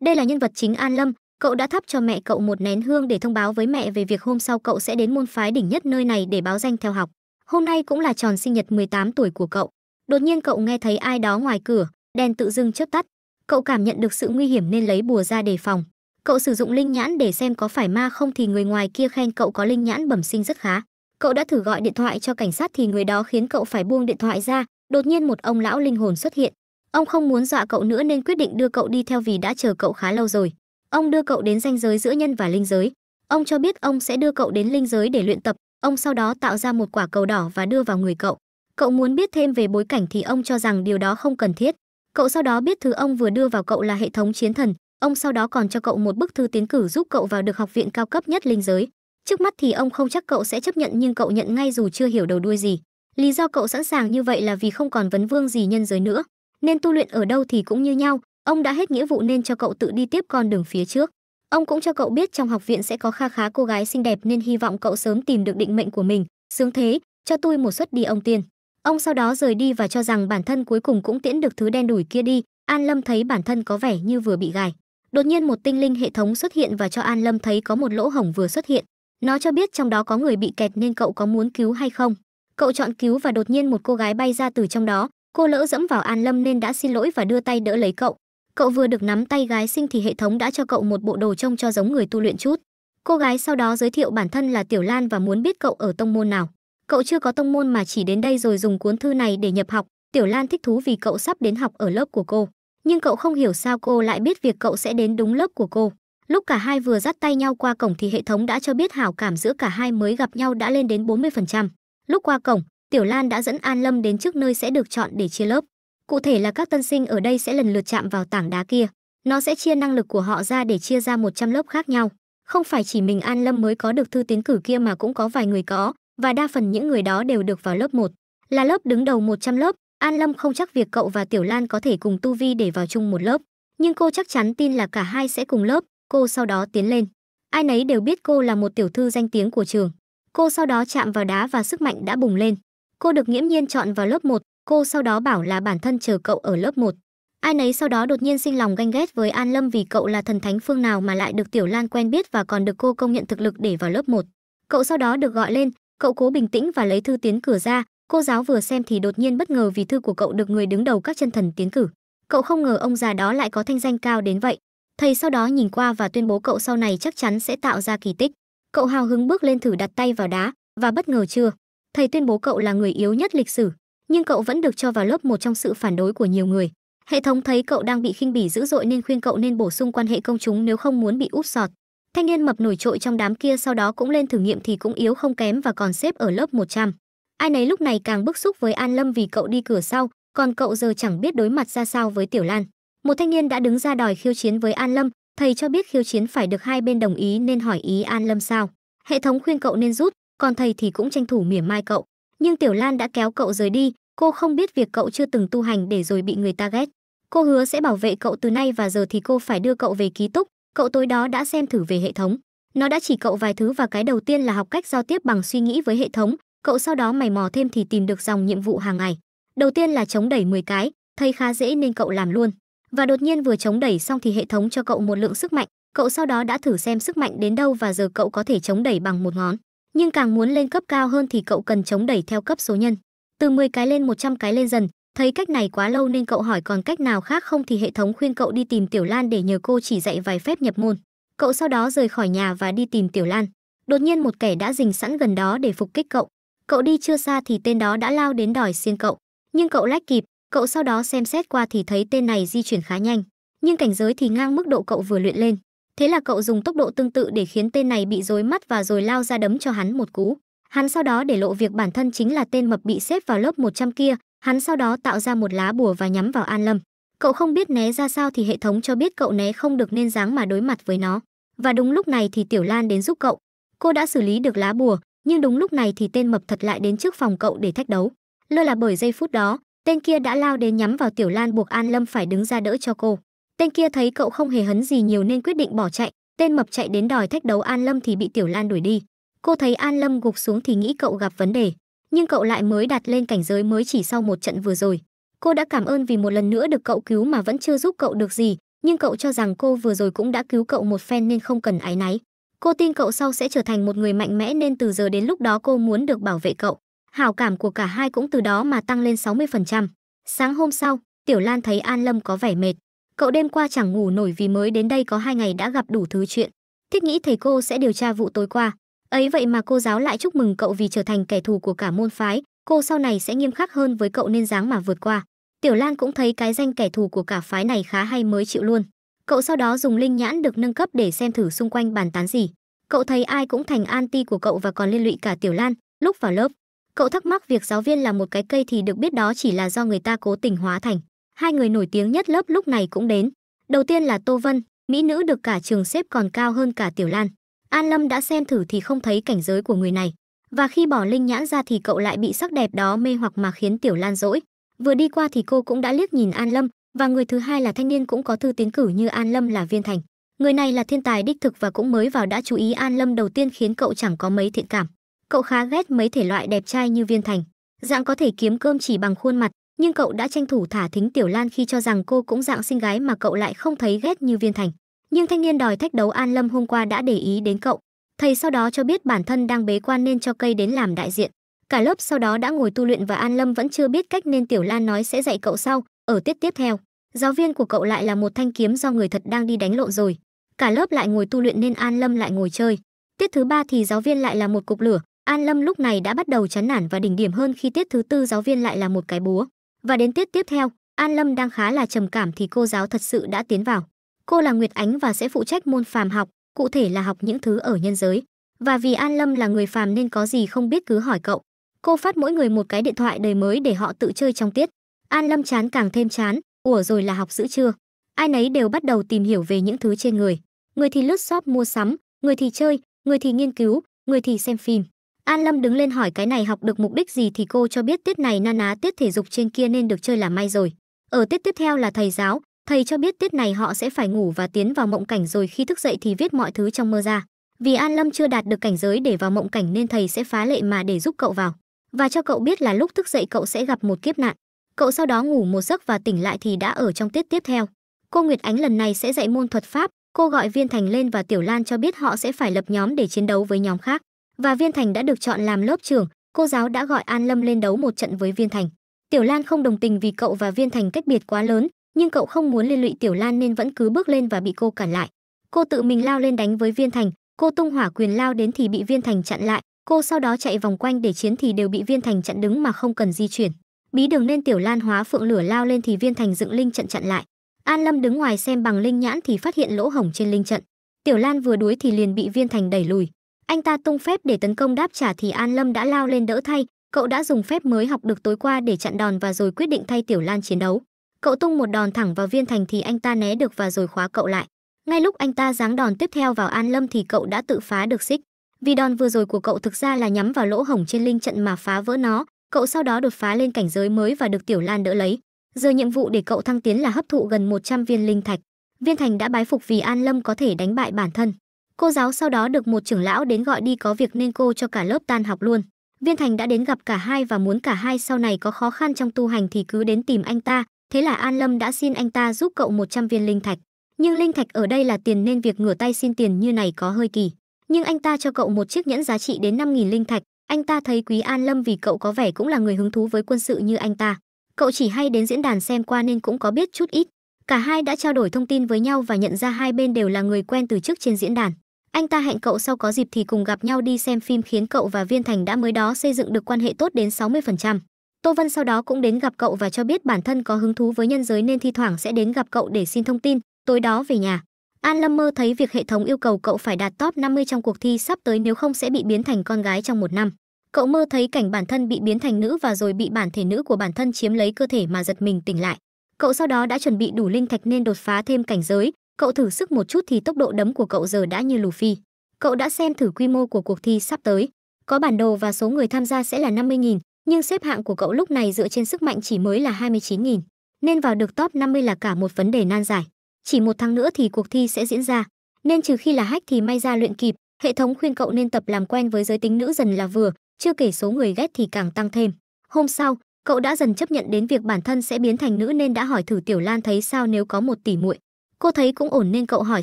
Đây là nhân vật chính An Lâm, cậu đã thắp cho mẹ cậu một nén hương để thông báo với mẹ về việc hôm sau cậu sẽ đến môn phái đỉnh nhất nơi này để báo danh theo học. Hôm nay cũng là tròn sinh nhật 18 tuổi của cậu. Đột nhiên cậu nghe thấy ai đó ngoài cửa, đèn tự dưng chớp tắt. Cậu cảm nhận được sự nguy hiểm nên lấy bùa ra đề phòng. Cậu sử dụng linh nhãn để xem có phải ma không thì người ngoài kia khen cậu có linh nhãn bẩm sinh rất khá. Cậu đã thử gọi điện thoại cho cảnh sát thì người đó khiến cậu phải buông điện thoại ra. Đột nhiên một ông lão linh hồn xuất hiện, Ông không muốn dọa cậu nữa nên quyết định đưa cậu đi theo vì đã chờ cậu khá lâu rồi. Ông đưa cậu đến ranh giới giữa nhân và linh giới. Ông cho biết ông sẽ đưa cậu đến linh giới để luyện tập, ông sau đó tạo ra một quả cầu đỏ và đưa vào người cậu. Cậu muốn biết thêm về bối cảnh thì ông cho rằng điều đó không cần thiết. Cậu sau đó biết thứ ông vừa đưa vào cậu là hệ thống chiến thần, ông sau đó còn cho cậu một bức thư tiến cử giúp cậu vào được học viện cao cấp nhất linh giới. Trước mắt thì ông không chắc cậu sẽ chấp nhận nhưng cậu nhận ngay dù chưa hiểu đầu đuôi gì. Lý do cậu sẵn sàng như vậy là vì không còn vấn vương gì nhân giới nữa nên tu luyện ở đâu thì cũng như nhau, ông đã hết nghĩa vụ nên cho cậu tự đi tiếp con đường phía trước. Ông cũng cho cậu biết trong học viện sẽ có kha khá cô gái xinh đẹp nên hy vọng cậu sớm tìm được định mệnh của mình, sướng thế, cho tôi một suất đi ông tiên. Ông sau đó rời đi và cho rằng bản thân cuối cùng cũng tiễn được thứ đen đủi kia đi, An Lâm thấy bản thân có vẻ như vừa bị gài. Đột nhiên một tinh linh hệ thống xuất hiện và cho An Lâm thấy có một lỗ hổng vừa xuất hiện. Nó cho biết trong đó có người bị kẹt nên cậu có muốn cứu hay không. Cậu chọn cứu và đột nhiên một cô gái bay ra từ trong đó, cô lỡ dẫm vào an lâm nên đã xin lỗi và đưa tay đỡ lấy cậu cậu vừa được nắm tay gái sinh thì hệ thống đã cho cậu một bộ đồ trông cho giống người tu luyện chút cô gái sau đó giới thiệu bản thân là tiểu lan và muốn biết cậu ở tông môn nào cậu chưa có tông môn mà chỉ đến đây rồi dùng cuốn thư này để nhập học tiểu lan thích thú vì cậu sắp đến học ở lớp của cô nhưng cậu không hiểu sao cô lại biết việc cậu sẽ đến đúng lớp của cô lúc cả hai vừa dắt tay nhau qua cổng thì hệ thống đã cho biết hảo cảm giữa cả hai mới gặp nhau đã lên đến 40%. lúc qua cổng Tiểu Lan đã dẫn An Lâm đến trước nơi sẽ được chọn để chia lớp. Cụ thể là các tân sinh ở đây sẽ lần lượt chạm vào tảng đá kia. Nó sẽ chia năng lực của họ ra để chia ra 100 lớp khác nhau. Không phải chỉ mình An Lâm mới có được thư tiến cử kia mà cũng có vài người có, và đa phần những người đó đều được vào lớp 1. Là lớp đứng đầu 100 lớp, An Lâm không chắc việc cậu và Tiểu Lan có thể cùng Tu Vi để vào chung một lớp. Nhưng cô chắc chắn tin là cả hai sẽ cùng lớp, cô sau đó tiến lên. Ai nấy đều biết cô là một tiểu thư danh tiếng của trường. Cô sau đó chạm vào đá và sức mạnh đã bùng lên. Cô được nghiễm nhiên chọn vào lớp 1, cô sau đó bảo là bản thân chờ cậu ở lớp 1. Ai nấy sau đó đột nhiên sinh lòng ganh ghét với An Lâm vì cậu là thần thánh phương nào mà lại được Tiểu Lan quen biết và còn được cô công nhận thực lực để vào lớp 1. Cậu sau đó được gọi lên, cậu cố bình tĩnh và lấy thư tiến cử ra, cô giáo vừa xem thì đột nhiên bất ngờ vì thư của cậu được người đứng đầu các chân thần tiến cử. Cậu không ngờ ông già đó lại có thanh danh cao đến vậy. Thầy sau đó nhìn qua và tuyên bố cậu sau này chắc chắn sẽ tạo ra kỳ tích. Cậu hào hứng bước lên thử đặt tay vào đá và bất ngờ chưa, thầy tuyên bố cậu là người yếu nhất lịch sử, nhưng cậu vẫn được cho vào lớp một trong sự phản đối của nhiều người. Hệ thống thấy cậu đang bị khinh bỉ dữ dội nên khuyên cậu nên bổ sung quan hệ công chúng nếu không muốn bị úp sọt. Thanh niên mập nổi trội trong đám kia sau đó cũng lên thử nghiệm thì cũng yếu không kém và còn xếp ở lớp 100. Ai nấy lúc này càng bức xúc với An Lâm vì cậu đi cửa sau, còn cậu giờ chẳng biết đối mặt ra sao với Tiểu Lan. Một thanh niên đã đứng ra đòi khiêu chiến với An Lâm, thầy cho biết khiêu chiến phải được hai bên đồng ý nên hỏi ý An Lâm sao. Hệ thống khuyên cậu nên rút, còn thầy thì cũng tranh thủ mỉa mai cậu. Nhưng Tiểu Lan đã kéo cậu rời đi, cô không biết việc cậu chưa từng tu hành để rồi bị người ta ghét. Cô hứa sẽ bảo vệ cậu từ nay và giờ thì cô phải đưa cậu về ký túc, cậu tối đó đã xem thử về hệ thống. Nó đã chỉ cậu vài thứ và cái đầu tiên là học cách giao tiếp bằng suy nghĩ với hệ thống, cậu sau đó mày mò thêm thì tìm được dòng nhiệm vụ hàng ngày. Đầu tiên là chống đẩy 10 cái, thấy khá dễ nên cậu làm luôn. Và đột nhiên vừa chống đẩy xong thì hệ thống cho cậu một lượng sức mạnh, cậu sau đó đã thử xem sức mạnh đến đâu và giờ cậu có thể chống đẩy bằng một ngón nhưng càng muốn lên cấp cao hơn thì cậu cần chống đẩy theo cấp số nhân. Từ 10 cái lên 100 cái lên dần, thấy cách này quá lâu nên cậu hỏi còn cách nào khác không thì hệ thống khuyên cậu đi tìm Tiểu Lan để nhờ cô chỉ dạy vài phép nhập môn. Cậu sau đó rời khỏi nhà và đi tìm Tiểu Lan. Đột nhiên một kẻ đã rình sẵn gần đó để phục kích cậu. Cậu đi chưa xa thì tên đó đã lao đến đòi xiên cậu, nhưng cậu lách kịp, cậu sau đó xem xét qua thì thấy tên này di chuyển khá nhanh, nhưng cảnh giới thì ngang mức độ cậu vừa luyện lên. Thế là cậu dùng tốc độ tương tự để khiến tên này bị rối mắt và rồi lao ra đấm cho hắn một cú. Hắn sau đó để lộ việc bản thân chính là tên mập bị xếp vào lớp 100 kia, hắn sau đó tạo ra một lá bùa và nhắm vào An Lâm. Cậu không biết né ra sao thì hệ thống cho biết cậu né không được nên dáng mà đối mặt với nó. Và đúng lúc này thì Tiểu Lan đến giúp cậu. Cô đã xử lý được lá bùa, nhưng đúng lúc này thì tên mập thật lại đến trước phòng cậu để thách đấu. Lơ là bởi giây phút đó, tên kia đã lao đến nhắm vào Tiểu Lan buộc An Lâm phải đứng ra đỡ cho cô. Tên kia thấy cậu không hề hấn gì nhiều nên quyết định bỏ chạy, tên mập chạy đến đòi thách đấu An Lâm thì bị Tiểu Lan đuổi đi. Cô thấy An Lâm gục xuống thì nghĩ cậu gặp vấn đề, nhưng cậu lại mới đạt lên cảnh giới mới chỉ sau một trận vừa rồi. Cô đã cảm ơn vì một lần nữa được cậu cứu mà vẫn chưa giúp cậu được gì, nhưng cậu cho rằng cô vừa rồi cũng đã cứu cậu một phen nên không cần áy náy. Cô tin cậu sau sẽ trở thành một người mạnh mẽ nên từ giờ đến lúc đó cô muốn được bảo vệ cậu. Hảo cảm của cả hai cũng từ đó mà tăng lên 60%. Sáng hôm sau, Tiểu Lan thấy An Lâm có vẻ mệt, Cậu đêm qua chẳng ngủ nổi vì mới đến đây có hai ngày đã gặp đủ thứ chuyện. Thiết nghĩ thầy cô sẽ điều tra vụ tối qua. Ấy vậy mà cô giáo lại chúc mừng cậu vì trở thành kẻ thù của cả môn phái, cô sau này sẽ nghiêm khắc hơn với cậu nên dáng mà vượt qua. Tiểu Lan cũng thấy cái danh kẻ thù của cả phái này khá hay mới chịu luôn. Cậu sau đó dùng linh nhãn được nâng cấp để xem thử xung quanh bàn tán gì. Cậu thấy ai cũng thành anti của cậu và còn liên lụy cả Tiểu Lan, lúc vào lớp. Cậu thắc mắc việc giáo viên là một cái cây thì được biết đó chỉ là do người ta cố tình hóa thành hai người nổi tiếng nhất lớp lúc này cũng đến. Đầu tiên là Tô Vân, mỹ nữ được cả trường xếp còn cao hơn cả Tiểu Lan. An Lâm đã xem thử thì không thấy cảnh giới của người này. Và khi bỏ Linh Nhãn ra thì cậu lại bị sắc đẹp đó mê hoặc mà khiến Tiểu Lan dỗi. Vừa đi qua thì cô cũng đã liếc nhìn An Lâm, và người thứ hai là thanh niên cũng có thư tiến cử như An Lâm là Viên Thành. Người này là thiên tài đích thực và cũng mới vào đã chú ý An Lâm đầu tiên khiến cậu chẳng có mấy thiện cảm. Cậu khá ghét mấy thể loại đẹp trai như Viên Thành, dạng có thể kiếm cơm chỉ bằng khuôn mặt, nhưng cậu đã tranh thủ thả thính Tiểu Lan khi cho rằng cô cũng dạng sinh gái mà cậu lại không thấy ghét như Viên Thành. Nhưng thanh niên đòi thách đấu An Lâm hôm qua đã để ý đến cậu. Thầy sau đó cho biết bản thân đang bế quan nên cho cây đến làm đại diện. Cả lớp sau đó đã ngồi tu luyện và An Lâm vẫn chưa biết cách nên Tiểu Lan nói sẽ dạy cậu sau, ở tiết tiếp theo. Giáo viên của cậu lại là một thanh kiếm do người thật đang đi đánh lộn rồi. Cả lớp lại ngồi tu luyện nên An Lâm lại ngồi chơi. Tiết thứ ba thì giáo viên lại là một cục lửa, An Lâm lúc này đã bắt đầu chán nản và đỉnh điểm hơn khi tiết thứ tư giáo viên lại là một cái búa. Và đến tiết tiếp theo, An Lâm đang khá là trầm cảm thì cô giáo thật sự đã tiến vào. Cô là Nguyệt Ánh và sẽ phụ trách môn phàm học, cụ thể là học những thứ ở nhân giới. Và vì An Lâm là người phàm nên có gì không biết cứ hỏi cậu. Cô phát mỗi người một cái điện thoại đời mới để họ tự chơi trong tiết. An Lâm chán càng thêm chán, ủa rồi là học giữa trưa. Ai nấy đều bắt đầu tìm hiểu về những thứ trên người. Người thì lướt shop mua sắm, người thì chơi, người thì nghiên cứu, người thì xem phim. An Lâm đứng lên hỏi cái này học được mục đích gì thì cô cho biết tiết này na ná tiết thể dục trên kia nên được chơi là may rồi. Ở tiết tiếp theo là thầy giáo, thầy cho biết tiết này họ sẽ phải ngủ và tiến vào mộng cảnh rồi khi thức dậy thì viết mọi thứ trong mơ ra. Vì An Lâm chưa đạt được cảnh giới để vào mộng cảnh nên thầy sẽ phá lệ mà để giúp cậu vào. Và cho cậu biết là lúc thức dậy cậu sẽ gặp một kiếp nạn. Cậu sau đó ngủ một giấc và tỉnh lại thì đã ở trong tiết tiếp theo. Cô Nguyệt Ánh lần này sẽ dạy môn thuật pháp, cô gọi Viên Thành lên và Tiểu Lan cho biết họ sẽ phải lập nhóm để chiến đấu với nhóm khác và Viên Thành đã được chọn làm lớp trưởng, cô giáo đã gọi An Lâm lên đấu một trận với Viên Thành. Tiểu Lan không đồng tình vì cậu và Viên Thành cách biệt quá lớn, nhưng cậu không muốn liên lụy Tiểu Lan nên vẫn cứ bước lên và bị cô cản lại. Cô tự mình lao lên đánh với Viên Thành, cô tung hỏa quyền lao đến thì bị Viên Thành chặn lại, cô sau đó chạy vòng quanh để chiến thì đều bị Viên Thành chặn đứng mà không cần di chuyển. Bí đường nên Tiểu Lan hóa phượng lửa lao lên thì Viên Thành dựng linh trận chặn lại. An Lâm đứng ngoài xem bằng linh nhãn thì phát hiện lỗ hổng trên linh trận. Tiểu Lan vừa đuối thì liền bị Viên Thành đẩy lùi. Anh ta tung phép để tấn công đáp trả thì An Lâm đã lao lên đỡ thay, cậu đã dùng phép mới học được tối qua để chặn đòn và rồi quyết định thay Tiểu Lan chiến đấu. Cậu tung một đòn thẳng vào Viên Thành thì anh ta né được và rồi khóa cậu lại. Ngay lúc anh ta giáng đòn tiếp theo vào An Lâm thì cậu đã tự phá được xích. Vì đòn vừa rồi của cậu thực ra là nhắm vào lỗ hổng trên linh trận mà phá vỡ nó, cậu sau đó đột phá lên cảnh giới mới và được Tiểu Lan đỡ lấy. Giờ nhiệm vụ để cậu thăng tiến là hấp thụ gần 100 viên linh thạch. Viên Thành đã bái phục vì An Lâm có thể đánh bại bản thân. Cô giáo sau đó được một trưởng lão đến gọi đi có việc nên cô cho cả lớp tan học luôn. Viên Thành đã đến gặp cả hai và muốn cả hai sau này có khó khăn trong tu hành thì cứ đến tìm anh ta, thế là An Lâm đã xin anh ta giúp cậu 100 viên linh thạch. Nhưng linh thạch ở đây là tiền nên việc ngửa tay xin tiền như này có hơi kỳ. Nhưng anh ta cho cậu một chiếc nhẫn giá trị đến 5.000 linh thạch, anh ta thấy quý An Lâm vì cậu có vẻ cũng là người hứng thú với quân sự như anh ta. Cậu chỉ hay đến diễn đàn xem qua nên cũng có biết chút ít. Cả hai đã trao đổi thông tin với nhau và nhận ra hai bên đều là người quen từ trước trên diễn đàn. Anh ta hẹn cậu sau có dịp thì cùng gặp nhau đi xem phim khiến cậu và Viên Thành đã mới đó xây dựng được quan hệ tốt đến 60%. Tô Vân sau đó cũng đến gặp cậu và cho biết bản thân có hứng thú với nhân giới nên thi thoảng sẽ đến gặp cậu để xin thông tin, tối đó về nhà. An Lâm mơ thấy việc hệ thống yêu cầu cậu phải đạt top 50 trong cuộc thi sắp tới nếu không sẽ bị biến thành con gái trong một năm. Cậu mơ thấy cảnh bản thân bị biến thành nữ và rồi bị bản thể nữ của bản thân chiếm lấy cơ thể mà giật mình tỉnh lại. Cậu sau đó đã chuẩn bị đủ linh thạch nên đột phá thêm cảnh giới, Cậu thử sức một chút thì tốc độ đấm của cậu giờ đã như Luffy. Cậu đã xem thử quy mô của cuộc thi sắp tới, có bản đồ và số người tham gia sẽ là 50.000, nhưng xếp hạng của cậu lúc này dựa trên sức mạnh chỉ mới là 29.000, nên vào được top 50 là cả một vấn đề nan giải. Chỉ một tháng nữa thì cuộc thi sẽ diễn ra, nên trừ khi là hack thì may ra luyện kịp, hệ thống khuyên cậu nên tập làm quen với giới tính nữ dần là vừa, chưa kể số người ghét thì càng tăng thêm. Hôm sau, cậu đã dần chấp nhận đến việc bản thân sẽ biến thành nữ nên đã hỏi thử Tiểu Lan thấy sao nếu có một tỷ muội. Cô thấy cũng ổn nên cậu hỏi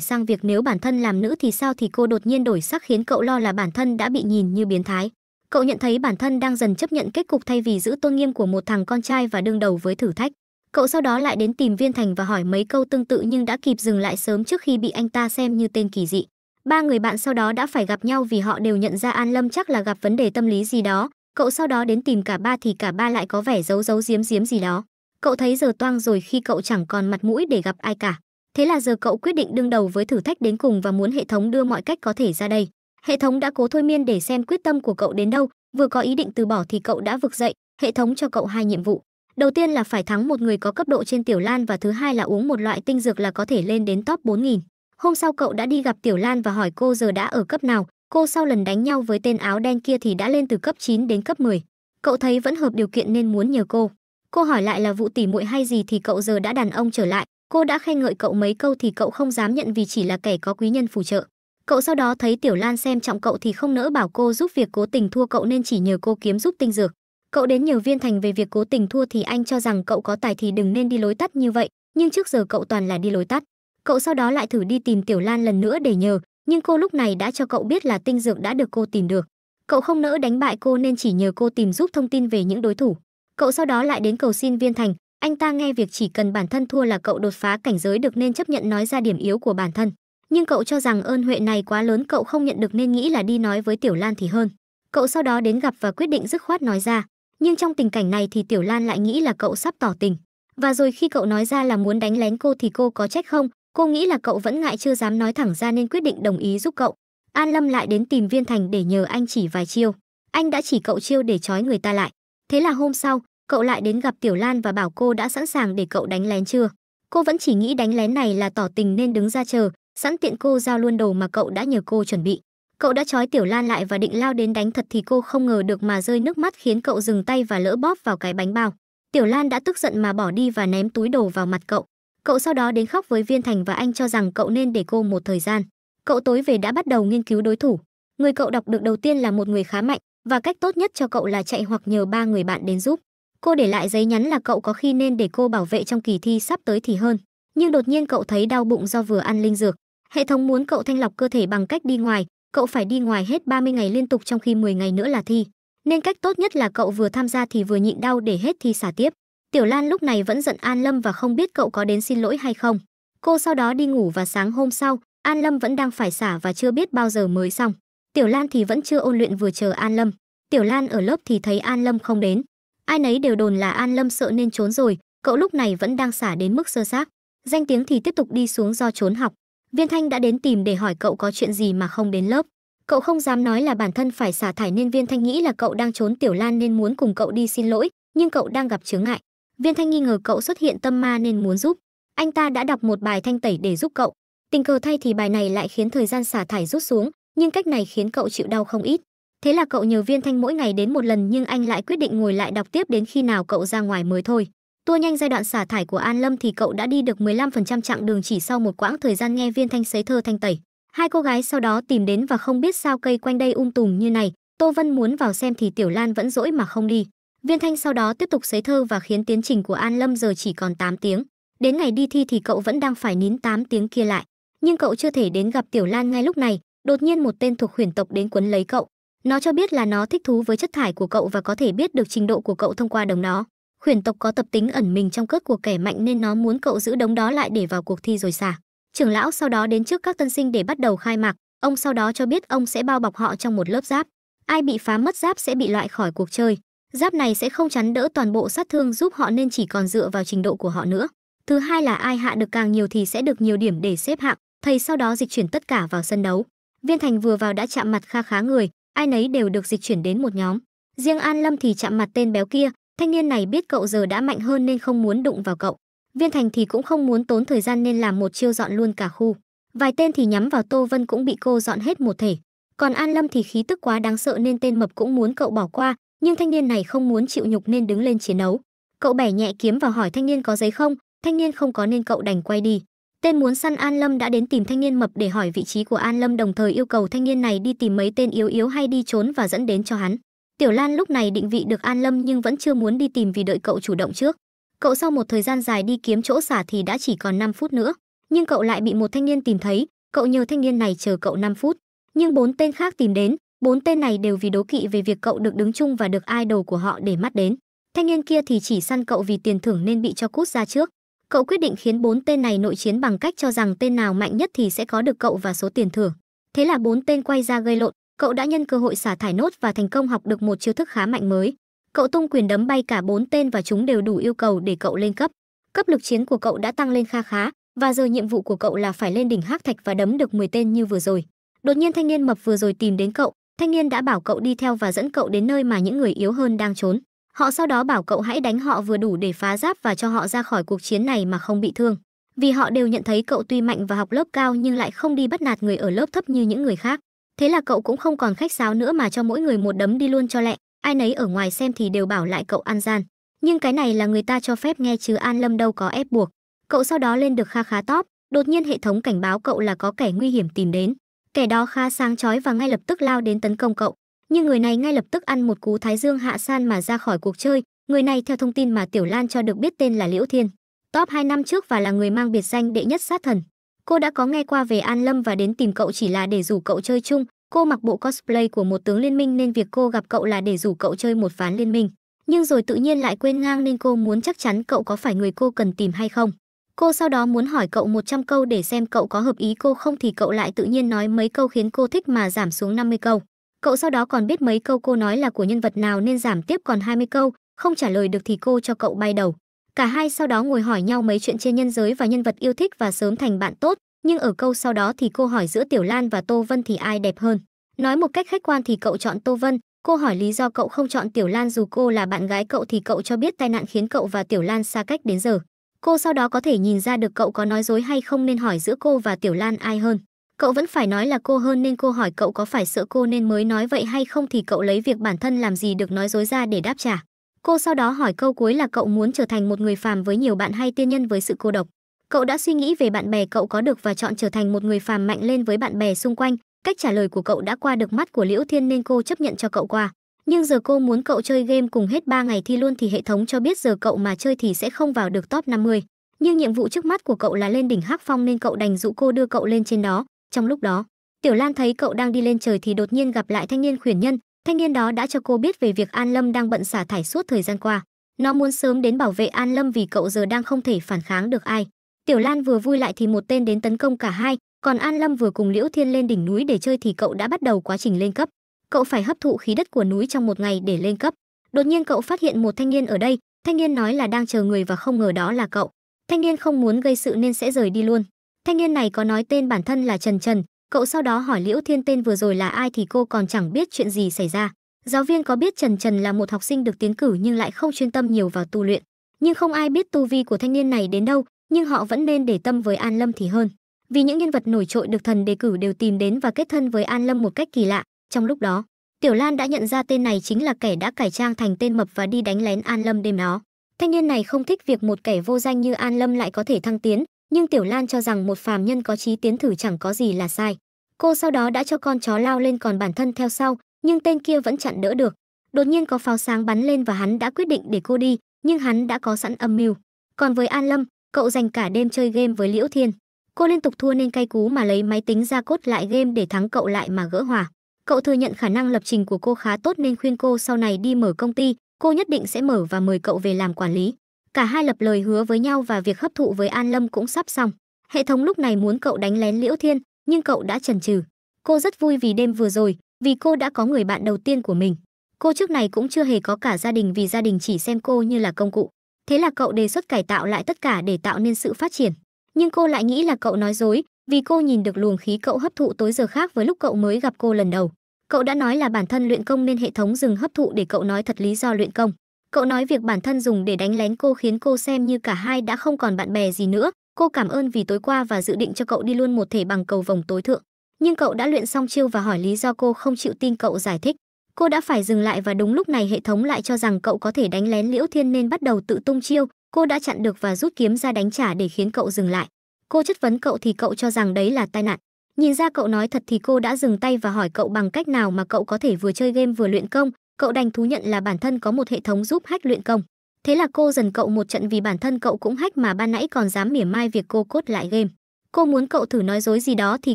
sang việc nếu bản thân làm nữ thì sao thì cô đột nhiên đổi sắc khiến cậu lo là bản thân đã bị nhìn như biến thái. Cậu nhận thấy bản thân đang dần chấp nhận kết cục thay vì giữ tôn nghiêm của một thằng con trai và đương đầu với thử thách. Cậu sau đó lại đến tìm Viên Thành và hỏi mấy câu tương tự nhưng đã kịp dừng lại sớm trước khi bị anh ta xem như tên kỳ dị. Ba người bạn sau đó đã phải gặp nhau vì họ đều nhận ra An Lâm chắc là gặp vấn đề tâm lý gì đó. Cậu sau đó đến tìm cả ba thì cả ba lại có vẻ giấu giấu giếm giếm gì đó. Cậu thấy giờ toang rồi khi cậu chẳng còn mặt mũi để gặp ai cả. Thế là giờ cậu quyết định đương đầu với thử thách đến cùng và muốn hệ thống đưa mọi cách có thể ra đây. Hệ thống đã cố thôi miên để xem quyết tâm của cậu đến đâu, vừa có ý định từ bỏ thì cậu đã vực dậy, hệ thống cho cậu hai nhiệm vụ. Đầu tiên là phải thắng một người có cấp độ trên Tiểu Lan và thứ hai là uống một loại tinh dược là có thể lên đến top 4000. Hôm sau cậu đã đi gặp Tiểu Lan và hỏi cô giờ đã ở cấp nào, cô sau lần đánh nhau với tên áo đen kia thì đã lên từ cấp 9 đến cấp 10. Cậu thấy vẫn hợp điều kiện nên muốn nhờ cô. Cô hỏi lại là vụ tỉ muội hay gì thì cậu giờ đã đàn ông trở lại, Cô đã khen ngợi cậu mấy câu thì cậu không dám nhận vì chỉ là kẻ có quý nhân phù trợ. Cậu sau đó thấy Tiểu Lan xem trọng cậu thì không nỡ bảo cô giúp việc cố tình thua cậu nên chỉ nhờ cô kiếm giúp tinh dược. Cậu đến nhiều viên thành về việc cố tình thua thì anh cho rằng cậu có tài thì đừng nên đi lối tắt như vậy, nhưng trước giờ cậu toàn là đi lối tắt. Cậu sau đó lại thử đi tìm Tiểu Lan lần nữa để nhờ, nhưng cô lúc này đã cho cậu biết là tinh dược đã được cô tìm được. Cậu không nỡ đánh bại cô nên chỉ nhờ cô tìm giúp thông tin về những đối thủ. Cậu sau đó lại đến cầu xin viên thành, anh ta nghe việc chỉ cần bản thân thua là cậu đột phá cảnh giới được nên chấp nhận nói ra điểm yếu của bản thân. Nhưng cậu cho rằng ơn huệ này quá lớn cậu không nhận được nên nghĩ là đi nói với Tiểu Lan thì hơn. Cậu sau đó đến gặp và quyết định dứt khoát nói ra. Nhưng trong tình cảnh này thì Tiểu Lan lại nghĩ là cậu sắp tỏ tình. Và rồi khi cậu nói ra là muốn đánh lén cô thì cô có trách không? Cô nghĩ là cậu vẫn ngại chưa dám nói thẳng ra nên quyết định đồng ý giúp cậu. An Lâm lại đến tìm Viên Thành để nhờ anh chỉ vài chiêu. Anh đã chỉ cậu chiêu để trói người ta lại. Thế là hôm sau, cậu lại đến gặp Tiểu Lan và bảo cô đã sẵn sàng để cậu đánh lén chưa. Cô vẫn chỉ nghĩ đánh lén này là tỏ tình nên đứng ra chờ, sẵn tiện cô giao luôn đồ mà cậu đã nhờ cô chuẩn bị. Cậu đã trói Tiểu Lan lại và định lao đến đánh thật thì cô không ngờ được mà rơi nước mắt khiến cậu dừng tay và lỡ bóp vào cái bánh bao. Tiểu Lan đã tức giận mà bỏ đi và ném túi đồ vào mặt cậu. Cậu sau đó đến khóc với Viên Thành và anh cho rằng cậu nên để cô một thời gian. Cậu tối về đã bắt đầu nghiên cứu đối thủ. Người cậu đọc được đầu tiên là một người khá mạnh và cách tốt nhất cho cậu là chạy hoặc nhờ ba người bạn đến giúp. Cô để lại giấy nhắn là cậu có khi nên để cô bảo vệ trong kỳ thi sắp tới thì hơn. Nhưng đột nhiên cậu thấy đau bụng do vừa ăn linh dược. Hệ thống muốn cậu thanh lọc cơ thể bằng cách đi ngoài, cậu phải đi ngoài hết 30 ngày liên tục trong khi 10 ngày nữa là thi. Nên cách tốt nhất là cậu vừa tham gia thì vừa nhịn đau để hết thi xả tiếp. Tiểu Lan lúc này vẫn giận An Lâm và không biết cậu có đến xin lỗi hay không. Cô sau đó đi ngủ và sáng hôm sau, An Lâm vẫn đang phải xả và chưa biết bao giờ mới xong. Tiểu Lan thì vẫn chưa ôn luyện vừa chờ An Lâm. Tiểu Lan ở lớp thì thấy An Lâm không đến, ai nấy đều đồn là an lâm sợ nên trốn rồi cậu lúc này vẫn đang xả đến mức sơ xác danh tiếng thì tiếp tục đi xuống do trốn học viên thanh đã đến tìm để hỏi cậu có chuyện gì mà không đến lớp cậu không dám nói là bản thân phải xả thải nên viên thanh nghĩ là cậu đang trốn tiểu lan nên muốn cùng cậu đi xin lỗi nhưng cậu đang gặp chướng ngại viên thanh nghi ngờ cậu xuất hiện tâm ma nên muốn giúp anh ta đã đọc một bài thanh tẩy để giúp cậu tình cờ thay thì bài này lại khiến thời gian xả thải rút xuống nhưng cách này khiến cậu chịu đau không ít Thế là cậu nhờ Viên Thanh mỗi ngày đến một lần nhưng anh lại quyết định ngồi lại đọc tiếp đến khi nào cậu ra ngoài mới thôi. Tua nhanh giai đoạn xả thải của An Lâm thì cậu đã đi được 15% chặng đường chỉ sau một quãng thời gian nghe Viên Thanh sấy thơ thanh tẩy. Hai cô gái sau đó tìm đến và không biết sao cây quanh đây um tùm như này, Tô Vân muốn vào xem thì Tiểu Lan vẫn dỗi mà không đi. Viên Thanh sau đó tiếp tục sấy thơ và khiến tiến trình của An Lâm giờ chỉ còn 8 tiếng. Đến ngày đi thi thì cậu vẫn đang phải nín 8 tiếng kia lại, nhưng cậu chưa thể đến gặp Tiểu Lan ngay lúc này, đột nhiên một tên thuộc huyền tộc đến quấn lấy cậu. Nó cho biết là nó thích thú với chất thải của cậu và có thể biết được trình độ của cậu thông qua đồng nó. Khuyển tộc có tập tính ẩn mình trong cớt của kẻ mạnh nên nó muốn cậu giữ đống đó lại để vào cuộc thi rồi xả. Trưởng lão sau đó đến trước các tân sinh để bắt đầu khai mạc, ông sau đó cho biết ông sẽ bao bọc họ trong một lớp giáp. Ai bị phá mất giáp sẽ bị loại khỏi cuộc chơi. Giáp này sẽ không chắn đỡ toàn bộ sát thương giúp họ nên chỉ còn dựa vào trình độ của họ nữa. Thứ hai là ai hạ được càng nhiều thì sẽ được nhiều điểm để xếp hạng. Thầy sau đó dịch chuyển tất cả vào sân đấu. Viên Thành vừa vào đã chạm mặt kha khá người, ai nấy đều được dịch chuyển đến một nhóm. Riêng An Lâm thì chạm mặt tên béo kia, thanh niên này biết cậu giờ đã mạnh hơn nên không muốn đụng vào cậu. Viên Thành thì cũng không muốn tốn thời gian nên làm một chiêu dọn luôn cả khu. Vài tên thì nhắm vào Tô Vân cũng bị cô dọn hết một thể. Còn An Lâm thì khí tức quá đáng sợ nên tên mập cũng muốn cậu bỏ qua, nhưng thanh niên này không muốn chịu nhục nên đứng lên chiến đấu. Cậu bẻ nhẹ kiếm và hỏi thanh niên có giấy không, thanh niên không có nên cậu đành quay đi. Tên muốn săn An Lâm đã đến tìm thanh niên mập để hỏi vị trí của An Lâm đồng thời yêu cầu thanh niên này đi tìm mấy tên yếu yếu hay đi trốn và dẫn đến cho hắn. Tiểu Lan lúc này định vị được An Lâm nhưng vẫn chưa muốn đi tìm vì đợi cậu chủ động trước. Cậu sau một thời gian dài đi kiếm chỗ xả thì đã chỉ còn 5 phút nữa, nhưng cậu lại bị một thanh niên tìm thấy, cậu nhờ thanh niên này chờ cậu 5 phút, nhưng bốn tên khác tìm đến, bốn tên này đều vì đố kỵ về việc cậu được đứng chung và được idol của họ để mắt đến. Thanh niên kia thì chỉ săn cậu vì tiền thưởng nên bị cho cút ra trước. Cậu quyết định khiến bốn tên này nội chiến bằng cách cho rằng tên nào mạnh nhất thì sẽ có được cậu và số tiền thưởng. Thế là bốn tên quay ra gây lộn, cậu đã nhân cơ hội xả thải nốt và thành công học được một chiêu thức khá mạnh mới. Cậu tung quyền đấm bay cả bốn tên và chúng đều đủ yêu cầu để cậu lên cấp. Cấp lực chiến của cậu đã tăng lên kha khá, và giờ nhiệm vụ của cậu là phải lên đỉnh hắc thạch và đấm được 10 tên như vừa rồi. Đột nhiên thanh niên mập vừa rồi tìm đến cậu, thanh niên đã bảo cậu đi theo và dẫn cậu đến nơi mà những người yếu hơn đang trốn. Họ sau đó bảo cậu hãy đánh họ vừa đủ để phá giáp và cho họ ra khỏi cuộc chiến này mà không bị thương. Vì họ đều nhận thấy cậu tuy mạnh và học lớp cao nhưng lại không đi bắt nạt người ở lớp thấp như những người khác. Thế là cậu cũng không còn khách sáo nữa mà cho mỗi người một đấm đi luôn cho lẹ. Ai nấy ở ngoài xem thì đều bảo lại cậu ăn gian. Nhưng cái này là người ta cho phép nghe chứ An Lâm đâu có ép buộc. Cậu sau đó lên được kha khá top, đột nhiên hệ thống cảnh báo cậu là có kẻ nguy hiểm tìm đến. Kẻ đó kha sáng chói và ngay lập tức lao đến tấn công cậu nhưng người này ngay lập tức ăn một cú thái dương hạ san mà ra khỏi cuộc chơi. Người này theo thông tin mà Tiểu Lan cho được biết tên là Liễu Thiên, top 2 năm trước và là người mang biệt danh đệ nhất sát thần. Cô đã có nghe qua về An Lâm và đến tìm cậu chỉ là để rủ cậu chơi chung. Cô mặc bộ cosplay của một tướng liên minh nên việc cô gặp cậu là để rủ cậu chơi một ván liên minh. Nhưng rồi tự nhiên lại quên ngang nên cô muốn chắc chắn cậu có phải người cô cần tìm hay không. Cô sau đó muốn hỏi cậu 100 câu để xem cậu có hợp ý cô không thì cậu lại tự nhiên nói mấy câu khiến cô thích mà giảm xuống 50 câu. Cậu sau đó còn biết mấy câu cô nói là của nhân vật nào nên giảm tiếp còn 20 câu, không trả lời được thì cô cho cậu bay đầu. Cả hai sau đó ngồi hỏi nhau mấy chuyện trên nhân giới và nhân vật yêu thích và sớm thành bạn tốt, nhưng ở câu sau đó thì cô hỏi giữa Tiểu Lan và Tô Vân thì ai đẹp hơn. Nói một cách khách quan thì cậu chọn Tô Vân, cô hỏi lý do cậu không chọn Tiểu Lan dù cô là bạn gái cậu thì cậu cho biết tai nạn khiến cậu và Tiểu Lan xa cách đến giờ. Cô sau đó có thể nhìn ra được cậu có nói dối hay không nên hỏi giữa cô và Tiểu Lan ai hơn. Cậu vẫn phải nói là cô hơn nên cô hỏi cậu có phải sợ cô nên mới nói vậy hay không thì cậu lấy việc bản thân làm gì được nói dối ra để đáp trả. Cô sau đó hỏi câu cuối là cậu muốn trở thành một người phàm với nhiều bạn hay tiên nhân với sự cô độc. Cậu đã suy nghĩ về bạn bè cậu có được và chọn trở thành một người phàm mạnh lên với bạn bè xung quanh. Cách trả lời của cậu đã qua được mắt của Liễu Thiên nên cô chấp nhận cho cậu qua. Nhưng giờ cô muốn cậu chơi game cùng hết 3 ngày thi luôn thì hệ thống cho biết giờ cậu mà chơi thì sẽ không vào được top 50. Nhưng nhiệm vụ trước mắt của cậu là lên đỉnh Hắc Phong nên cậu đành dụ cô đưa cậu lên trên đó. Trong lúc đó, Tiểu Lan thấy cậu đang đi lên trời thì đột nhiên gặp lại thanh niên khuyển nhân, thanh niên đó đã cho cô biết về việc An Lâm đang bận xả thải suốt thời gian qua. Nó muốn sớm đến bảo vệ An Lâm vì cậu giờ đang không thể phản kháng được ai. Tiểu Lan vừa vui lại thì một tên đến tấn công cả hai, còn An Lâm vừa cùng Liễu Thiên lên đỉnh núi để chơi thì cậu đã bắt đầu quá trình lên cấp. Cậu phải hấp thụ khí đất của núi trong một ngày để lên cấp. Đột nhiên cậu phát hiện một thanh niên ở đây, thanh niên nói là đang chờ người và không ngờ đó là cậu. Thanh niên không muốn gây sự nên sẽ rời đi luôn. Thanh niên này có nói tên bản thân là Trần Trần, cậu sau đó hỏi Liễu Thiên tên vừa rồi là ai thì cô còn chẳng biết chuyện gì xảy ra. Giáo viên có biết Trần Trần là một học sinh được tiến cử nhưng lại không chuyên tâm nhiều vào tu luyện, nhưng không ai biết tu vi của thanh niên này đến đâu, nhưng họ vẫn nên để tâm với An Lâm thì hơn. Vì những nhân vật nổi trội được thần đề cử đều tìm đến và kết thân với An Lâm một cách kỳ lạ, trong lúc đó, Tiểu Lan đã nhận ra tên này chính là kẻ đã cải trang thành tên mập và đi đánh lén An Lâm đêm đó. Thanh niên này không thích việc một kẻ vô danh như An Lâm lại có thể thăng tiến, nhưng Tiểu Lan cho rằng một phàm nhân có chí tiến thử chẳng có gì là sai. Cô sau đó đã cho con chó lao lên còn bản thân theo sau, nhưng tên kia vẫn chặn đỡ được. Đột nhiên có pháo sáng bắn lên và hắn đã quyết định để cô đi, nhưng hắn đã có sẵn âm mưu. Còn với An Lâm, cậu dành cả đêm chơi game với Liễu Thiên. Cô liên tục thua nên cay cú mà lấy máy tính ra cốt lại game để thắng cậu lại mà gỡ hòa. Cậu thừa nhận khả năng lập trình của cô khá tốt nên khuyên cô sau này đi mở công ty, cô nhất định sẽ mở và mời cậu về làm quản lý. Cả hai lập lời hứa với nhau và việc hấp thụ với An Lâm cũng sắp xong. Hệ thống lúc này muốn cậu đánh lén Liễu Thiên, nhưng cậu đã chần chừ. Cô rất vui vì đêm vừa rồi, vì cô đã có người bạn đầu tiên của mình. Cô trước này cũng chưa hề có cả gia đình vì gia đình chỉ xem cô như là công cụ. Thế là cậu đề xuất cải tạo lại tất cả để tạo nên sự phát triển. Nhưng cô lại nghĩ là cậu nói dối, vì cô nhìn được luồng khí cậu hấp thụ tối giờ khác với lúc cậu mới gặp cô lần đầu. Cậu đã nói là bản thân luyện công nên hệ thống dừng hấp thụ để cậu nói thật lý do luyện công. Cậu nói việc bản thân dùng để đánh lén cô khiến cô xem như cả hai đã không còn bạn bè gì nữa. Cô cảm ơn vì tối qua và dự định cho cậu đi luôn một thể bằng cầu vòng tối thượng. Nhưng cậu đã luyện xong chiêu và hỏi lý do cô không chịu tin cậu giải thích. Cô đã phải dừng lại và đúng lúc này hệ thống lại cho rằng cậu có thể đánh lén Liễu Thiên nên bắt đầu tự tung chiêu. Cô đã chặn được và rút kiếm ra đánh trả để khiến cậu dừng lại. Cô chất vấn cậu thì cậu cho rằng đấy là tai nạn. Nhìn ra cậu nói thật thì cô đã dừng tay và hỏi cậu bằng cách nào mà cậu có thể vừa chơi game vừa luyện công, cậu đành thú nhận là bản thân có một hệ thống giúp hách luyện công thế là cô dần cậu một trận vì bản thân cậu cũng hách mà ban nãy còn dám mỉa mai việc cô cốt lại game cô muốn cậu thử nói dối gì đó thì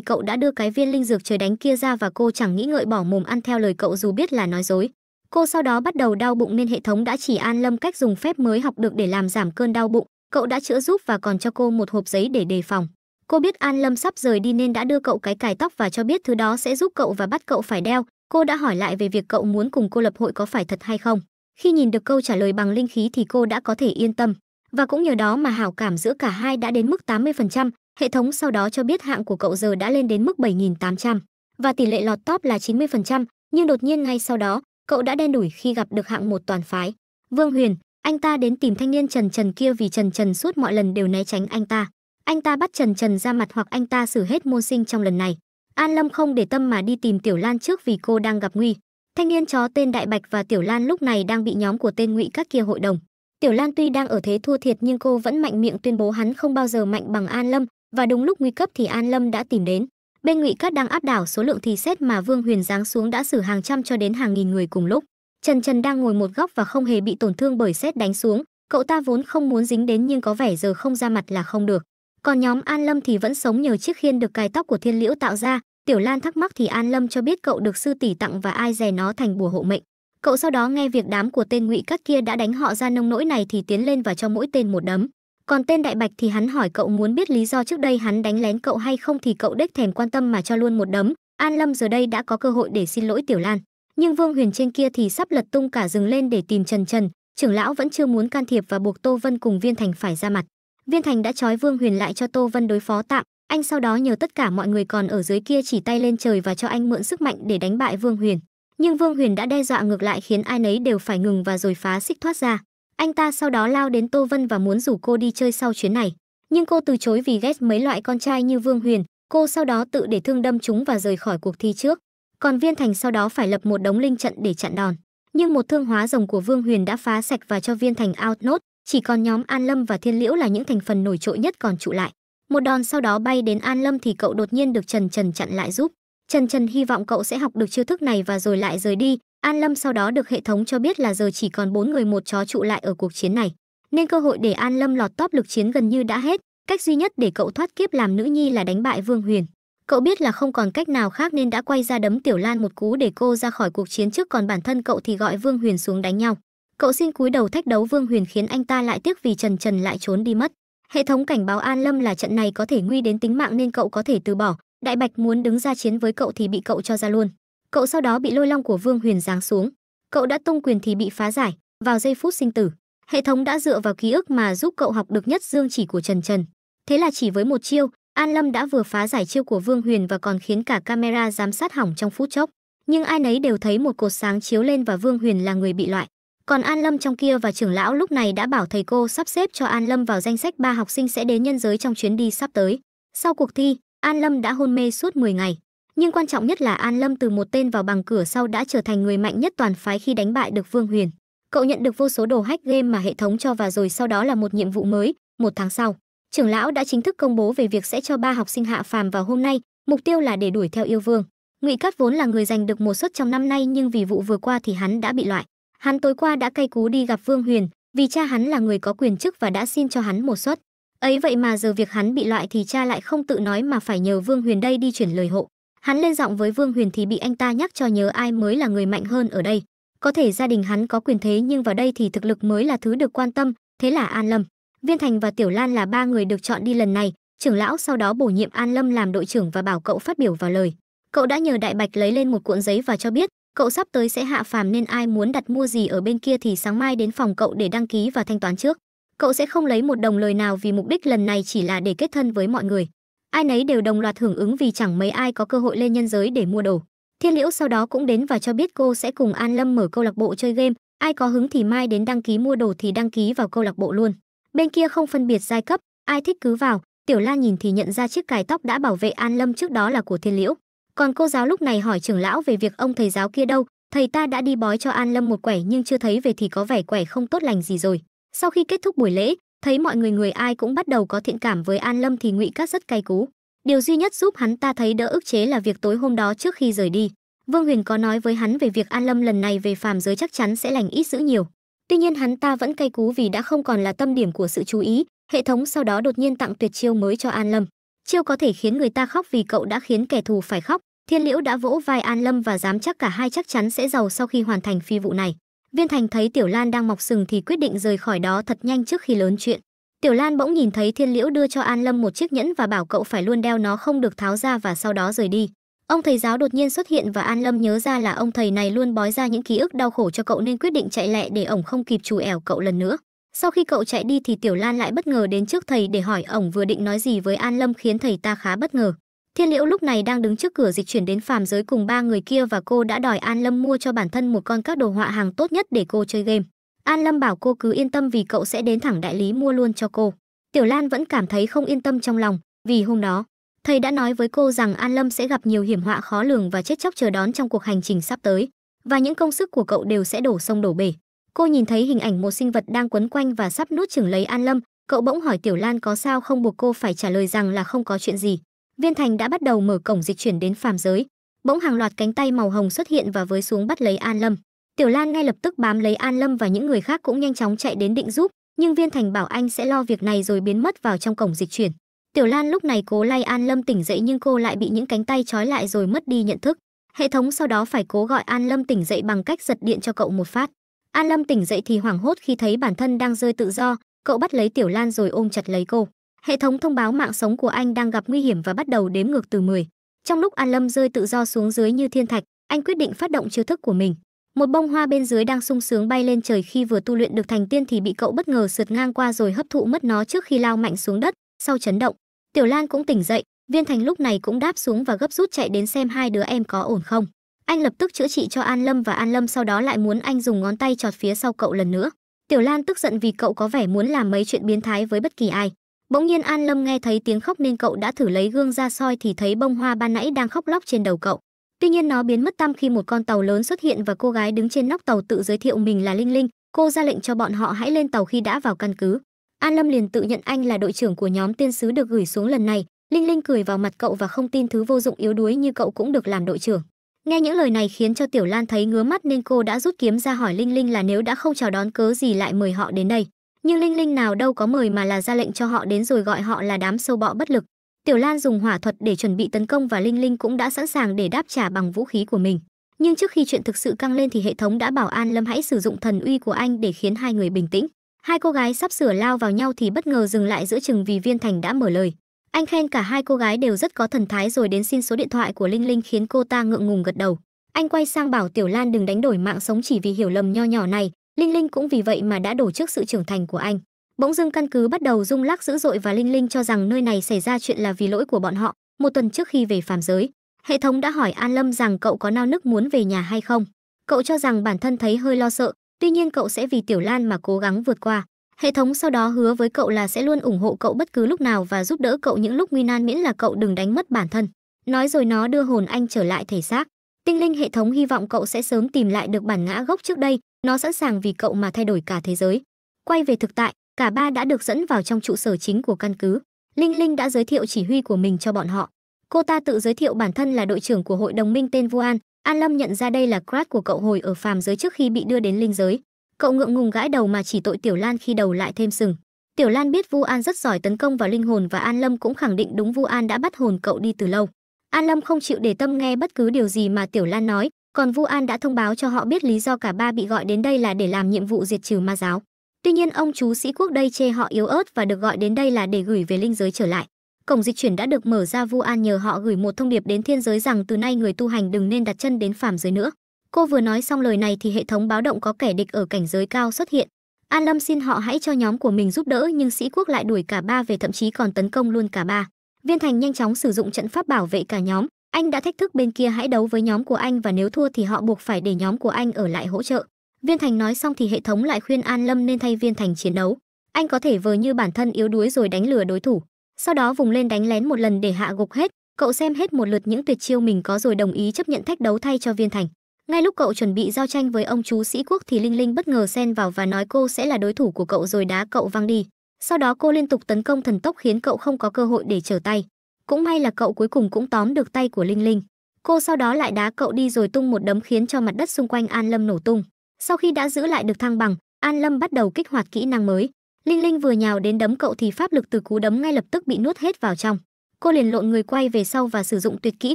cậu đã đưa cái viên linh dược trời đánh kia ra và cô chẳng nghĩ ngợi bỏ mồm ăn theo lời cậu dù biết là nói dối cô sau đó bắt đầu đau bụng nên hệ thống đã chỉ an lâm cách dùng phép mới học được để làm giảm cơn đau bụng cậu đã chữa giúp và còn cho cô một hộp giấy để đề phòng cô biết an lâm sắp rời đi nên đã đưa cậu cái cài tóc và cho biết thứ đó sẽ giúp cậu và bắt cậu phải đeo cô đã hỏi lại về việc cậu muốn cùng cô lập hội có phải thật hay không. Khi nhìn được câu trả lời bằng linh khí thì cô đã có thể yên tâm, và cũng nhờ đó mà hảo cảm giữa cả hai đã đến mức 80%, hệ thống sau đó cho biết hạng của cậu giờ đã lên đến mức 7800 và tỷ lệ lọt top là 90%, nhưng đột nhiên ngay sau đó, cậu đã đen đủi khi gặp được hạng một toàn phái. Vương Huyền, anh ta đến tìm thanh niên Trần Trần kia vì Trần Trần suốt mọi lần đều né tránh anh ta. Anh ta bắt Trần Trần ra mặt hoặc anh ta xử hết môn sinh trong lần này. An Lâm không để tâm mà đi tìm Tiểu Lan trước vì cô đang gặp nguy. Thanh niên chó tên Đại Bạch và Tiểu Lan lúc này đang bị nhóm của tên Ngụy các kia hội đồng. Tiểu Lan tuy đang ở thế thua thiệt nhưng cô vẫn mạnh miệng tuyên bố hắn không bao giờ mạnh bằng An Lâm và đúng lúc nguy cấp thì An Lâm đã tìm đến. Bên Ngụy Cát đang áp đảo số lượng thì xét mà Vương Huyền giáng xuống đã xử hàng trăm cho đến hàng nghìn người cùng lúc. Trần Trần đang ngồi một góc và không hề bị tổn thương bởi xét đánh xuống, cậu ta vốn không muốn dính đến nhưng có vẻ giờ không ra mặt là không được. Còn nhóm An Lâm thì vẫn sống nhờ chiếc khiên được cài tóc của Thiên Liễu tạo ra. Tiểu Lan thắc mắc thì An Lâm cho biết cậu được sư tỷ tặng và ai rè nó thành bùa hộ mệnh. Cậu sau đó nghe việc đám của tên Ngụy Cát kia đã đánh họ ra nông nỗi này thì tiến lên và cho mỗi tên một đấm. Còn tên Đại Bạch thì hắn hỏi cậu muốn biết lý do trước đây hắn đánh lén cậu hay không thì cậu đếch thèm quan tâm mà cho luôn một đấm. An Lâm giờ đây đã có cơ hội để xin lỗi Tiểu Lan. Nhưng Vương Huyền trên kia thì sắp lật tung cả rừng lên để tìm Trần Trần, trưởng lão vẫn chưa muốn can thiệp và buộc Tô Vân cùng Viên Thành phải ra mặt. Viên Thành đã trói Vương Huyền lại cho Tô Vân đối phó tạm, anh sau đó nhờ tất cả mọi người còn ở dưới kia chỉ tay lên trời và cho anh mượn sức mạnh để đánh bại Vương Huyền. Nhưng Vương Huyền đã đe dọa ngược lại khiến ai nấy đều phải ngừng và rồi phá xích thoát ra. Anh ta sau đó lao đến Tô Vân và muốn rủ cô đi chơi sau chuyến này, nhưng cô từ chối vì ghét mấy loại con trai như Vương Huyền, cô sau đó tự để thương đâm chúng và rời khỏi cuộc thi trước. Còn Viên Thành sau đó phải lập một đống linh trận để chặn đòn. Nhưng một thương hóa rồng của Vương Huyền đã phá sạch và cho Viên Thành out nốt, chỉ còn nhóm an lâm và thiên liễu là những thành phần nổi trội nhất còn trụ lại một đòn sau đó bay đến an lâm thì cậu đột nhiên được trần trần chặn lại giúp trần trần hy vọng cậu sẽ học được chiêu thức này và rồi lại rời đi an lâm sau đó được hệ thống cho biết là giờ chỉ còn bốn người một chó trụ lại ở cuộc chiến này nên cơ hội để an lâm lọt top lực chiến gần như đã hết cách duy nhất để cậu thoát kiếp làm nữ nhi là đánh bại vương huyền cậu biết là không còn cách nào khác nên đã quay ra đấm tiểu lan một cú để cô ra khỏi cuộc chiến trước còn bản thân cậu thì gọi vương huyền xuống đánh nhau cậu xin cúi đầu thách đấu vương huyền khiến anh ta lại tiếc vì trần trần lại trốn đi mất hệ thống cảnh báo an lâm là trận này có thể nguy đến tính mạng nên cậu có thể từ bỏ đại bạch muốn đứng ra chiến với cậu thì bị cậu cho ra luôn cậu sau đó bị lôi long của vương huyền giáng xuống cậu đã tung quyền thì bị phá giải vào giây phút sinh tử hệ thống đã dựa vào ký ức mà giúp cậu học được nhất dương chỉ của trần trần thế là chỉ với một chiêu an lâm đã vừa phá giải chiêu của vương huyền và còn khiến cả camera giám sát hỏng trong phút chốc nhưng ai nấy đều thấy một cột sáng chiếu lên và vương huyền là người bị loại còn an lâm trong kia và trưởng lão lúc này đã bảo thầy cô sắp xếp cho an lâm vào danh sách ba học sinh sẽ đến nhân giới trong chuyến đi sắp tới sau cuộc thi an lâm đã hôn mê suốt 10 ngày nhưng quan trọng nhất là an lâm từ một tên vào bằng cửa sau đã trở thành người mạnh nhất toàn phái khi đánh bại được vương huyền cậu nhận được vô số đồ hack game mà hệ thống cho và rồi sau đó là một nhiệm vụ mới một tháng sau trưởng lão đã chính thức công bố về việc sẽ cho ba học sinh hạ phàm vào hôm nay mục tiêu là để đuổi theo yêu vương ngụy cát vốn là người giành được một suất trong năm nay nhưng vì vụ vừa qua thì hắn đã bị loại Hắn tối qua đã cay cú đi gặp Vương Huyền, vì cha hắn là người có quyền chức và đã xin cho hắn một suất. Ấy vậy mà giờ việc hắn bị loại thì cha lại không tự nói mà phải nhờ Vương Huyền đây đi chuyển lời hộ. Hắn lên giọng với Vương Huyền thì bị anh ta nhắc cho nhớ ai mới là người mạnh hơn ở đây. Có thể gia đình hắn có quyền thế nhưng vào đây thì thực lực mới là thứ được quan tâm, thế là An Lâm. Viên Thành và Tiểu Lan là ba người được chọn đi lần này, trưởng lão sau đó bổ nhiệm An Lâm làm đội trưởng và bảo cậu phát biểu vào lời. Cậu đã nhờ Đại Bạch lấy lên một cuộn giấy và cho biết Cậu sắp tới sẽ hạ phàm nên ai muốn đặt mua gì ở bên kia thì sáng mai đến phòng cậu để đăng ký và thanh toán trước. Cậu sẽ không lấy một đồng lời nào vì mục đích lần này chỉ là để kết thân với mọi người. Ai nấy đều đồng loạt hưởng ứng vì chẳng mấy ai có cơ hội lên nhân giới để mua đồ. Thiên Liễu sau đó cũng đến và cho biết cô sẽ cùng An Lâm mở câu lạc bộ chơi game, ai có hứng thì mai đến đăng ký mua đồ thì đăng ký vào câu lạc bộ luôn. Bên kia không phân biệt giai cấp, ai thích cứ vào, Tiểu La nhìn thì nhận ra chiếc cài tóc đã bảo vệ An Lâm trước đó là của Thiên Liễu còn cô giáo lúc này hỏi trưởng lão về việc ông thầy giáo kia đâu thầy ta đã đi bói cho an lâm một quẻ nhưng chưa thấy về thì có vẻ quẻ không tốt lành gì rồi sau khi kết thúc buổi lễ thấy mọi người người ai cũng bắt đầu có thiện cảm với an lâm thì ngụy cát rất cay cú điều duy nhất giúp hắn ta thấy đỡ ức chế là việc tối hôm đó trước khi rời đi vương huyền có nói với hắn về việc an lâm lần này về phàm giới chắc chắn sẽ lành ít dữ nhiều tuy nhiên hắn ta vẫn cay cú vì đã không còn là tâm điểm của sự chú ý hệ thống sau đó đột nhiên tặng tuyệt chiêu mới cho an lâm Chiêu có thể khiến người ta khóc vì cậu đã khiến kẻ thù phải khóc. Thiên Liễu đã vỗ vai An Lâm và dám chắc cả hai chắc chắn sẽ giàu sau khi hoàn thành phi vụ này. Viên Thành thấy Tiểu Lan đang mọc sừng thì quyết định rời khỏi đó thật nhanh trước khi lớn chuyện. Tiểu Lan bỗng nhìn thấy Thiên Liễu đưa cho An Lâm một chiếc nhẫn và bảo cậu phải luôn đeo nó không được tháo ra và sau đó rời đi. Ông thầy giáo đột nhiên xuất hiện và An Lâm nhớ ra là ông thầy này luôn bói ra những ký ức đau khổ cho cậu nên quyết định chạy lẹ để ổng không kịp trù ẻo cậu lần nữa. Sau khi cậu chạy đi thì Tiểu Lan lại bất ngờ đến trước thầy để hỏi ổng vừa định nói gì với An Lâm khiến thầy ta khá bất ngờ. Thiên Liễu lúc này đang đứng trước cửa dịch chuyển đến phàm giới cùng ba người kia và cô đã đòi An Lâm mua cho bản thân một con các đồ họa hàng tốt nhất để cô chơi game. An Lâm bảo cô cứ yên tâm vì cậu sẽ đến thẳng đại lý mua luôn cho cô. Tiểu Lan vẫn cảm thấy không yên tâm trong lòng, vì hôm đó, thầy đã nói với cô rằng An Lâm sẽ gặp nhiều hiểm họa khó lường và chết chóc chờ đón trong cuộc hành trình sắp tới, và những công sức của cậu đều sẽ đổ sông đổ bể. Cô nhìn thấy hình ảnh một sinh vật đang quấn quanh và sắp nuốt chửng lấy An Lâm, cậu bỗng hỏi Tiểu Lan có sao không buộc cô phải trả lời rằng là không có chuyện gì. Viên Thành đã bắt đầu mở cổng dịch chuyển đến phàm giới, bỗng hàng loạt cánh tay màu hồng xuất hiện và với xuống bắt lấy An Lâm. Tiểu Lan ngay lập tức bám lấy An Lâm và những người khác cũng nhanh chóng chạy đến định giúp, nhưng Viên Thành bảo anh sẽ lo việc này rồi biến mất vào trong cổng dịch chuyển. Tiểu Lan lúc này cố lay An Lâm tỉnh dậy nhưng cô lại bị những cánh tay trói lại rồi mất đi nhận thức. Hệ thống sau đó phải cố gọi An Lâm tỉnh dậy bằng cách giật điện cho cậu một phát. An Lâm tỉnh dậy thì hoảng hốt khi thấy bản thân đang rơi tự do, cậu bắt lấy Tiểu Lan rồi ôm chặt lấy cô. Hệ thống thông báo mạng sống của anh đang gặp nguy hiểm và bắt đầu đếm ngược từ 10. Trong lúc An Lâm rơi tự do xuống dưới như thiên thạch, anh quyết định phát động chiêu thức của mình. Một bông hoa bên dưới đang sung sướng bay lên trời khi vừa tu luyện được thành tiên thì bị cậu bất ngờ sượt ngang qua rồi hấp thụ mất nó trước khi lao mạnh xuống đất, sau chấn động. Tiểu Lan cũng tỉnh dậy, Viên Thành lúc này cũng đáp xuống và gấp rút chạy đến xem hai đứa em có ổn không. Anh lập tức chữa trị cho An Lâm và An Lâm sau đó lại muốn anh dùng ngón tay chọt phía sau cậu lần nữa. Tiểu Lan tức giận vì cậu có vẻ muốn làm mấy chuyện biến thái với bất kỳ ai. Bỗng nhiên An Lâm nghe thấy tiếng khóc nên cậu đã thử lấy gương ra soi thì thấy bông hoa ban nãy đang khóc lóc trên đầu cậu. Tuy nhiên nó biến mất tăm khi một con tàu lớn xuất hiện và cô gái đứng trên nóc tàu tự giới thiệu mình là Linh Linh, cô ra lệnh cho bọn họ hãy lên tàu khi đã vào căn cứ. An Lâm liền tự nhận anh là đội trưởng của nhóm tiên sứ được gửi xuống lần này, Linh Linh cười vào mặt cậu và không tin thứ vô dụng yếu đuối như cậu cũng được làm đội trưởng nghe những lời này khiến cho tiểu lan thấy ngứa mắt nên cô đã rút kiếm ra hỏi linh linh là nếu đã không chào đón cớ gì lại mời họ đến đây nhưng linh linh nào đâu có mời mà là ra lệnh cho họ đến rồi gọi họ là đám sâu bọ bất lực tiểu lan dùng hỏa thuật để chuẩn bị tấn công và linh linh cũng đã sẵn sàng để đáp trả bằng vũ khí của mình nhưng trước khi chuyện thực sự căng lên thì hệ thống đã bảo an lâm hãy sử dụng thần uy của anh để khiến hai người bình tĩnh hai cô gái sắp sửa lao vào nhau thì bất ngờ dừng lại giữa chừng vì viên thành đã mở lời anh khen cả hai cô gái đều rất có thần thái rồi đến xin số điện thoại của Linh Linh khiến cô ta ngượng ngùng gật đầu. Anh quay sang bảo Tiểu Lan đừng đánh đổi mạng sống chỉ vì hiểu lầm nho nhỏ này, Linh Linh cũng vì vậy mà đã đổ trước sự trưởng thành của anh. Bỗng dưng căn cứ bắt đầu rung lắc dữ dội và Linh Linh cho rằng nơi này xảy ra chuyện là vì lỗi của bọn họ, một tuần trước khi về phàm giới. Hệ thống đã hỏi An Lâm rằng cậu có nao nức muốn về nhà hay không. Cậu cho rằng bản thân thấy hơi lo sợ, tuy nhiên cậu sẽ vì Tiểu Lan mà cố gắng vượt qua. Hệ thống sau đó hứa với cậu là sẽ luôn ủng hộ cậu bất cứ lúc nào và giúp đỡ cậu những lúc nguy nan miễn là cậu đừng đánh mất bản thân. Nói rồi nó đưa hồn anh trở lại thể xác. Tinh linh hệ thống hy vọng cậu sẽ sớm tìm lại được bản ngã gốc trước đây, nó sẵn sàng vì cậu mà thay đổi cả thế giới. Quay về thực tại, cả ba đã được dẫn vào trong trụ sở chính của căn cứ. Linh Linh đã giới thiệu chỉ huy của mình cho bọn họ. Cô ta tự giới thiệu bản thân là đội trưởng của hội đồng minh tên Vu An An Lâm nhận ra đây là Crash của cậu hồi ở phàm giới trước khi bị đưa đến linh giới. Cậu ngượng ngùng gãi đầu mà chỉ tội Tiểu Lan khi đầu lại thêm sừng. Tiểu Lan biết Vu An rất giỏi tấn công vào linh hồn và An Lâm cũng khẳng định đúng Vu An đã bắt hồn cậu đi từ lâu. An Lâm không chịu để tâm nghe bất cứ điều gì mà Tiểu Lan nói, còn Vu An đã thông báo cho họ biết lý do cả ba bị gọi đến đây là để làm nhiệm vụ diệt trừ ma giáo. Tuy nhiên ông chú sĩ quốc đây chê họ yếu ớt và được gọi đến đây là để gửi về linh giới trở lại. Cổng dịch chuyển đã được mở ra Vu An nhờ họ gửi một thông điệp đến thiên giới rằng từ nay người tu hành đừng nên đặt chân đến phàm giới nữa. Cô vừa nói xong lời này thì hệ thống báo động có kẻ địch ở cảnh giới cao xuất hiện. An Lâm xin họ hãy cho nhóm của mình giúp đỡ nhưng sĩ quốc lại đuổi cả ba về thậm chí còn tấn công luôn cả ba. Viên Thành nhanh chóng sử dụng trận pháp bảo vệ cả nhóm. Anh đã thách thức bên kia hãy đấu với nhóm của anh và nếu thua thì họ buộc phải để nhóm của anh ở lại hỗ trợ. Viên Thành nói xong thì hệ thống lại khuyên An Lâm nên thay Viên Thành chiến đấu. Anh có thể vờ như bản thân yếu đuối rồi đánh lừa đối thủ, sau đó vùng lên đánh lén một lần để hạ gục hết. Cậu xem hết một lượt những tuyệt chiêu mình có rồi đồng ý chấp nhận thách đấu thay cho Viên Thành. Ngay lúc cậu chuẩn bị giao tranh với ông chú Sĩ Quốc thì Linh Linh bất ngờ xen vào và nói cô sẽ là đối thủ của cậu rồi đá cậu văng đi. Sau đó cô liên tục tấn công thần tốc khiến cậu không có cơ hội để trở tay. Cũng may là cậu cuối cùng cũng tóm được tay của Linh Linh. Cô sau đó lại đá cậu đi rồi tung một đấm khiến cho mặt đất xung quanh An Lâm nổ tung. Sau khi đã giữ lại được thăng bằng, An Lâm bắt đầu kích hoạt kỹ năng mới. Linh Linh vừa nhào đến đấm cậu thì pháp lực từ cú đấm ngay lập tức bị nuốt hết vào trong. Cô liền lộn người quay về sau và sử dụng tuyệt kỹ